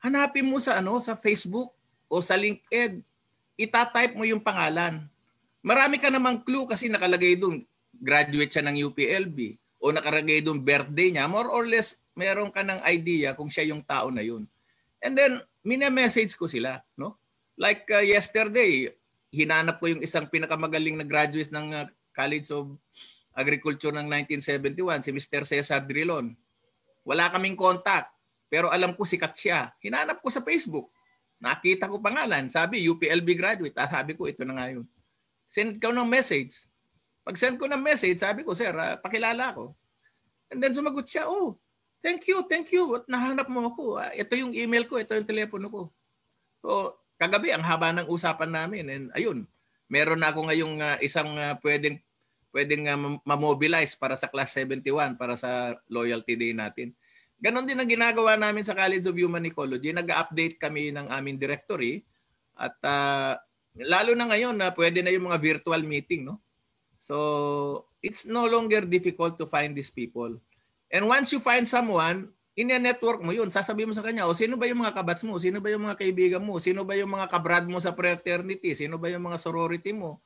hanapin mo sa ano, sa Facebook o sa LinkedIn. Ita-type mo yung pangalan. Marami ka namang clue kasi nakalagay doon graduate siya ng UPLB o nakalagay doon birthday niya. More or less, meron ka ng idea kung siya yung tao na yun. And then, mine-message ko sila, no? Like uh, yesterday, hinanap ko yung isang pinakamagaling na graduate ng uh, College of Agriculture ng 1971, si Mr. Cesar Drilon. Wala kaming contact, pero alam ko si siya. Hinanap ko sa Facebook. Nakita ko pangalan. Sabi, UPLB graduate. Ah, sabi ko, ito na nga yun. Send ko ng message. Pag send ko ng message, sabi ko, sir, ah, pakilala ako. And then sumagot siya, oh, thank you, thank you. At nahanap mo ako. Ah, ito yung email ko, ito yung telepono ko. So, kagabi ang haba ng usapan namin and ayun, meron na ako ngayong uh, isang uh, pwedeng pwedeng uh, ma para sa class 71 para sa loyalty day natin. Ganon din ang ginagawa namin sa College of Human Ecology. Nag-update kami ng aming directory at uh, lalo na ngayon na uh, pwede na yung mga virtual meeting, no? So, it's no longer difficult to find these people. And once you find someone, ine-network mo yun. Sasabihin mo sa kanya, o sino ba yung mga kabats mo? Sino ba yung mga kaibigan mo? Sino ba yung mga kabrad mo sa fraternity? Sino ba yung mga sorority mo?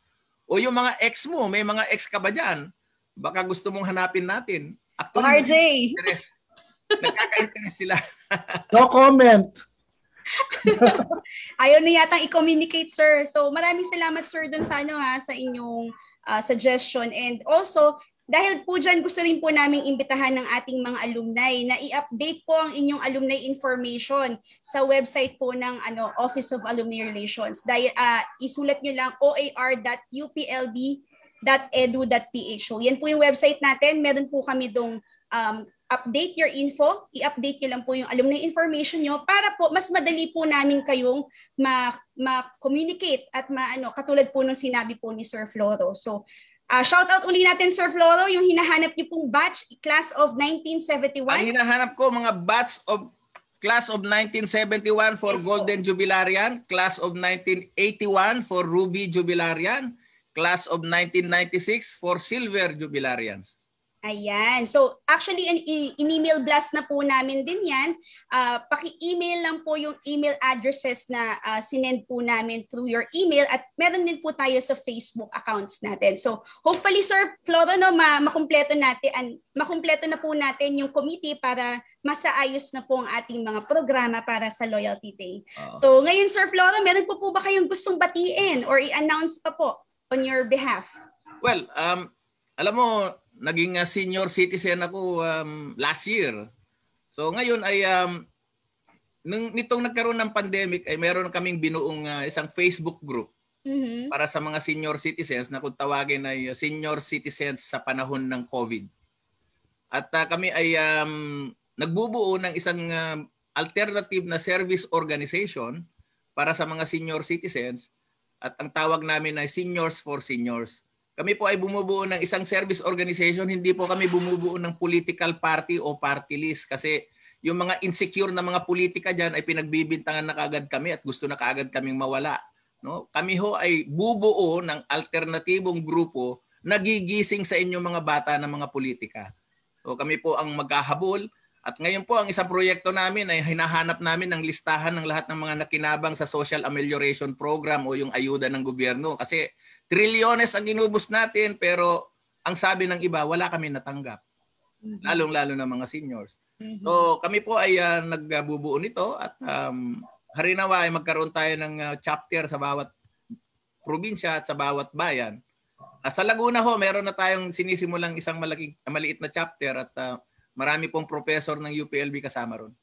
O yung mga ex mo, may mga ex ka ba dyan? Baka gusto mong hanapin natin. Actually, RJ! Nagkaka-interest sila. no comment! Ayaw na yatang i-communicate, sir. So, maraming salamat, sir, dun sa, ano, ha, ah, sa inyong uh, suggestion. And also, dahil po dyan, gusto rin po naming imbitahan ng ating mga alumni na i-update po ang inyong alumni information sa website po ng ano Office of Alumni Relations. Dahil uh, isulat nyo lang oar.uplb.edu.ph. So, yan po yung website natin. Meron po kami dong um, update your info, i-update nyo lang po yung alumni information nyo para po mas madali po namin kayong ma- ma-communicate at maano katulad po nung sinabi po ni Sir Floro. So Uh, ah, shout out uli natin Sir Floro, yung hinahanap niyo pong batch class of 1971. Ang hinahanap ko mga batch of class of 1971 for yes, Golden po. Jubilarian, class of 1981 for Ruby Jubilarian, class of 1996 for Silver Jubilarians. Ayan. So, actually, in-email blast na po namin din yan. Uh, Paki-email lang po yung email addresses na uh, sinend po namin through your email at meron din po tayo sa Facebook accounts natin. So, hopefully, Sir Floro, no, ma makumpleto, natin, an makumpleto na po natin yung committee para masaayos na po ang ating mga programa para sa Loyalty Day. Uh-huh. So, ngayon, Sir Floro, meron po po ba kayong gustong batiin or i-announce pa po on your behalf? Well, um, alam mo, naging uh, senior citizen ako um, last year. So ngayon ay um, nung nitong nagkaroon ng pandemic ay meron kaming binuong uh, isang Facebook group mm-hmm. para sa mga senior citizens na kung tawagin ay ah, senior citizens sa panahon ng COVID. At uh, kami ay um, nagbubuo ng isang uh, alternative na service organization para sa mga senior citizens at ang tawag namin ay Seniors for Seniors. Kami po ay bumubuo ng isang service organization, hindi po kami bumubuo ng political party o party list kasi yung mga insecure na mga politika diyan ay pinagbibintangan na kaagad kami at gusto na kaagad kaming mawala. No? Kami ho ay bubuo ng alternatibong grupo nagigising sa inyong mga bata ng mga politika. So kami po ang maghahabol at ngayon po, ang isa proyekto namin ay hinahanap namin ng listahan ng lahat ng mga nakinabang sa Social Amelioration Program o yung ayuda ng gobyerno. Kasi trilyones ang inubos natin pero ang sabi ng iba, wala kami natanggap. Mm-hmm. Lalong-lalo na mga seniors. Mm-hmm. So kami po ay uh, nagbubuo nito at um, harinawa ay magkaroon tayo ng uh, chapter sa bawat probinsya at sa bawat bayan. Uh, sa Laguna ho, meron na tayong sinisimulang isang malaki, maliit na chapter at uh, Marami pong professor ng UPLB kasama ron.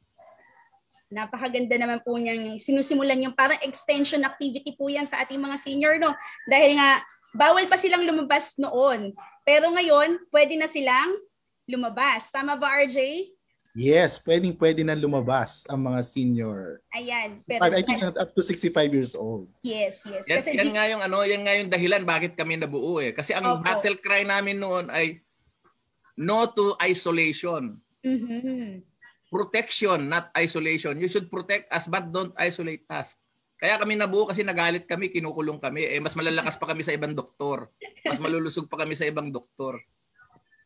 Napakaganda naman po niyang sinusimulan yung parang extension activity po yan sa ating mga senior, no? Dahil nga, bawal pa silang lumabas noon. Pero ngayon, pwede na silang lumabas. Tama ba, RJ? Yes, pwede, pwede na lumabas ang mga senior. Ayan. Pero, I think up to 65 years old. Yes, yes. Yan, Kasi yan di- nga yung, ano, yan nga yung dahilan bakit kami nabuo eh. Kasi ang Opo. battle cry namin noon ay no to isolation. Mm-hmm. Protection, not isolation. You should protect us but don't isolate us. Kaya kami nabuo kasi nagalit kami, kinukulong kami. Eh, mas malalakas pa kami sa ibang doktor. Mas malulusog pa kami sa ibang doktor.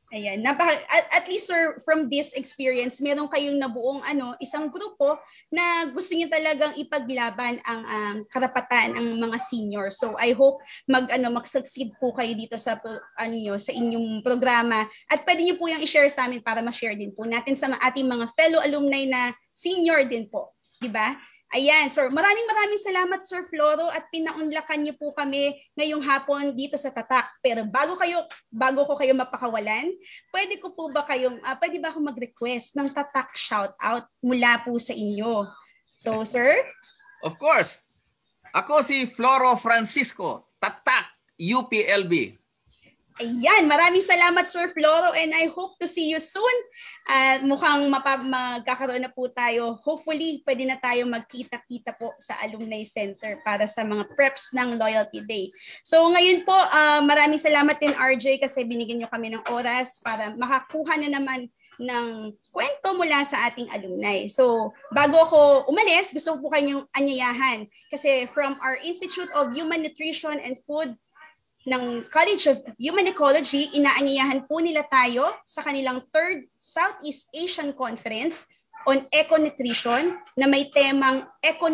Ayan, napaka, at, at least sir, from this experience, meron kayong nabuong ano, isang grupo na gusto niyo talagang ipaglaban ang um, karapatan ang mga senior. So I hope mag ano mag-succeed po kayo dito sa ano niyo, sa inyong programa at pwede niyo po yung i-share sa amin para ma-share din po natin sa ating mga fellow alumni na senior din po, 'di ba? Ayan, sir. Maraming maraming salamat, Sir Floro, at pinaunlakan niyo po kami ngayong hapon dito sa Tatak. Pero bago kayo, bago ko kayo mapakawalan, pwede ko po ba kayong, uh, pwede ba ako mag-request ng Tatak shoutout mula po sa inyo? So, sir? Of course. Ako si Floro Francisco, Tatak, UPLB. Ayan, maraming salamat Sir Floro and I hope to see you soon. At uh, mukhang mapab- magkakaroon na po tayo. Hopefully, pwede na tayo magkita-kita po sa Alumni Center para sa mga preps ng Loyalty Day. So ngayon po, uh, maraming salamat din RJ kasi binigyan nyo kami ng oras para makakuha na naman ng kwento mula sa ating alumni. So, bago ako umalis, gusto ko po kayong anyayahan kasi from our Institute of Human Nutrition and Food ng College of Human Ecology, inaanyayahan po nila tayo sa kanilang third Southeast Asian Conference on eco na may temang eco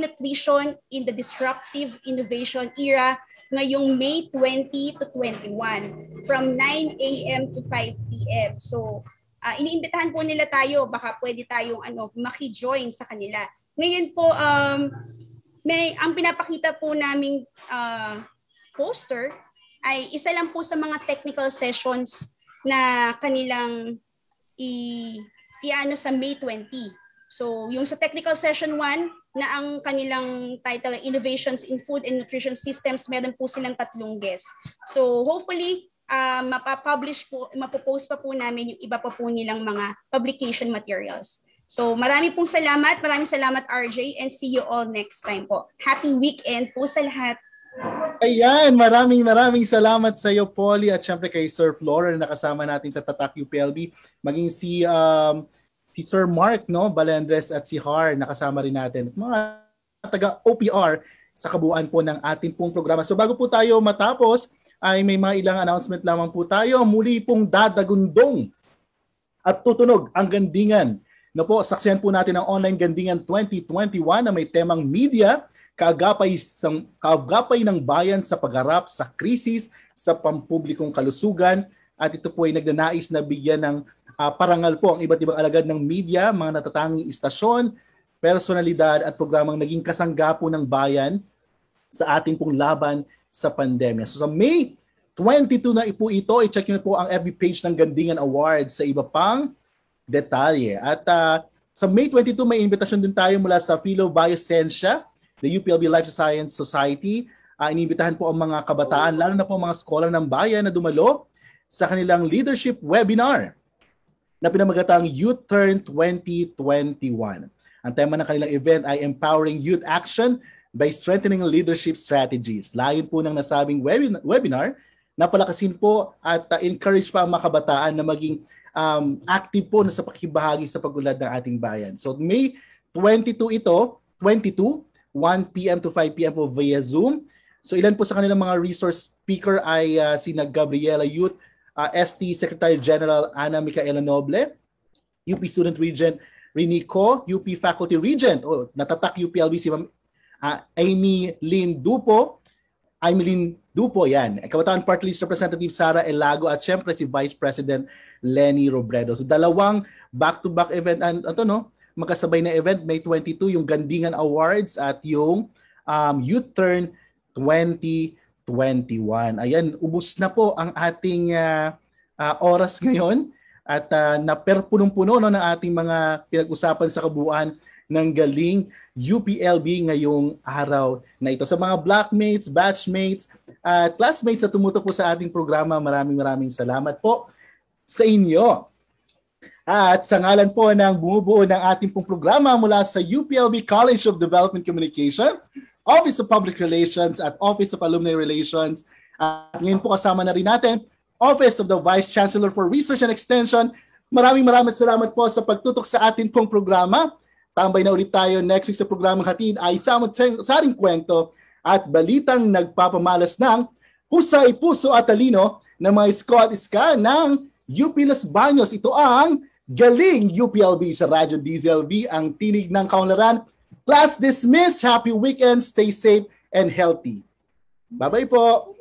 in the Disruptive Innovation Era ngayong May 20 to 21 from 9 a.m. to 5 p.m. So, uh, iniimbitahan po nila tayo. Baka pwede tayong ano, maki-join sa kanila. Ngayon po, um, may, ang pinapakita po naming uh, poster ay isa lang po sa mga technical sessions na kanilang i, i ano sa May 20. So yung sa technical session 1 na ang kanilang title Innovations in Food and Nutrition Systems, meron po silang tatlong guests. So hopefully uh, mapapublish po, mapopost pa po namin yung iba pa po nilang mga publication materials. So marami pong salamat, maraming salamat RJ and see you all next time po. Happy weekend po sa lahat. Ayan, maraming maraming salamat sa iyo, Polly, at syempre kay Sir Flora na nakasama natin sa Tatak UPLB. Maging si um, si Sir Mark, no, Balendres at si Har nakasama rin natin. Mga taga OPR sa kabuuan po ng ating pong programa. So bago po tayo matapos, ay may mga ilang announcement lamang po tayo. Muli pong dadagundong at tutunog ang gandingan. No po, saksihan po natin ang online gandingan 2021 na may temang media kagapay ng, kagapay ng bayan sa pagharap sa krisis sa pampublikong kalusugan at ito po ay nagnanais na bigyan ng uh, parangal po ang iba't ibang alagad ng media, mga natatanging istasyon, personalidad at programang naging kasangga po ng bayan sa ating pong laban sa pandemya. So sa May 22 na po ito, i-check niyo po ang FB page ng Gandingan Awards sa iba pang detalye. At uh, sa May 22, may invitation din tayo mula sa Philo Biosensia the UPLB Life Science Society. Uh, ah, inibitahan po ang mga kabataan, lalo na po ang mga scholar ng bayan na dumalo sa kanilang leadership webinar na pinamagatang Youth Turn 2021. Ang tema ng kanilang event ay Empowering Youth Action by Strengthening Leadership Strategies. Layon po ng nasabing webin- webinar na palakasin po at uh, encourage pa ang mga kabataan na maging um, active po na sa pakibahagi sa pagulad ng ating bayan. So May 22 ito, 22 1 p.m. to 5 p.m. po via Zoom. So ilan po sa kanilang mga resource speaker ay uh, sina Gabriela Youth, uh, ah, ST Secretary General Ana Micaela Noble, UP Student Regent Rinico, UP Faculty Regent, oh, natatak UPLB si Ma'am uh, Amy Lynn Dupo, Amy Aimelin Dupo, yan. Eh, Kabataan Party List Representative Sara Elago at syempre si Vice President Lenny Robredo. So dalawang back-to-back event and ito ano, no, magkasabay na event, May 22, yung Gandingan Awards at yung um, Youth Turn 2021. Ayan, ubos na po ang ating uh, uh, oras ngayon at uh, naperpunong-puno no, ng ating mga pinag-usapan sa kabuuan ng galing UPLB ngayong araw na ito. Sa mga blockmates, batchmates, at uh, classmates na tumutok po sa ating programa, maraming maraming salamat po sa inyo. At sa ngalan po ng bumubuo ng ating pong programa mula sa UPLB College of Development Communication, Office of Public Relations at Office of Alumni Relations. At ngayon po kasama na rin natin, Office of the Vice Chancellor for Research and Extension. Maraming maraming salamat po sa pagtutok sa ating pong programa. Tambay na ulit tayo next week sa programang hatid ay isang saring kwento at balitang nagpapamalas ng husay, puso at talino ng mga isko iska ng UP Los Baños. Ito ang Galing UPLB sa Radyo DZLV ang tinig ng kaunlaran. Class dismissed. Happy weekend. Stay safe and healthy. Bye-bye po.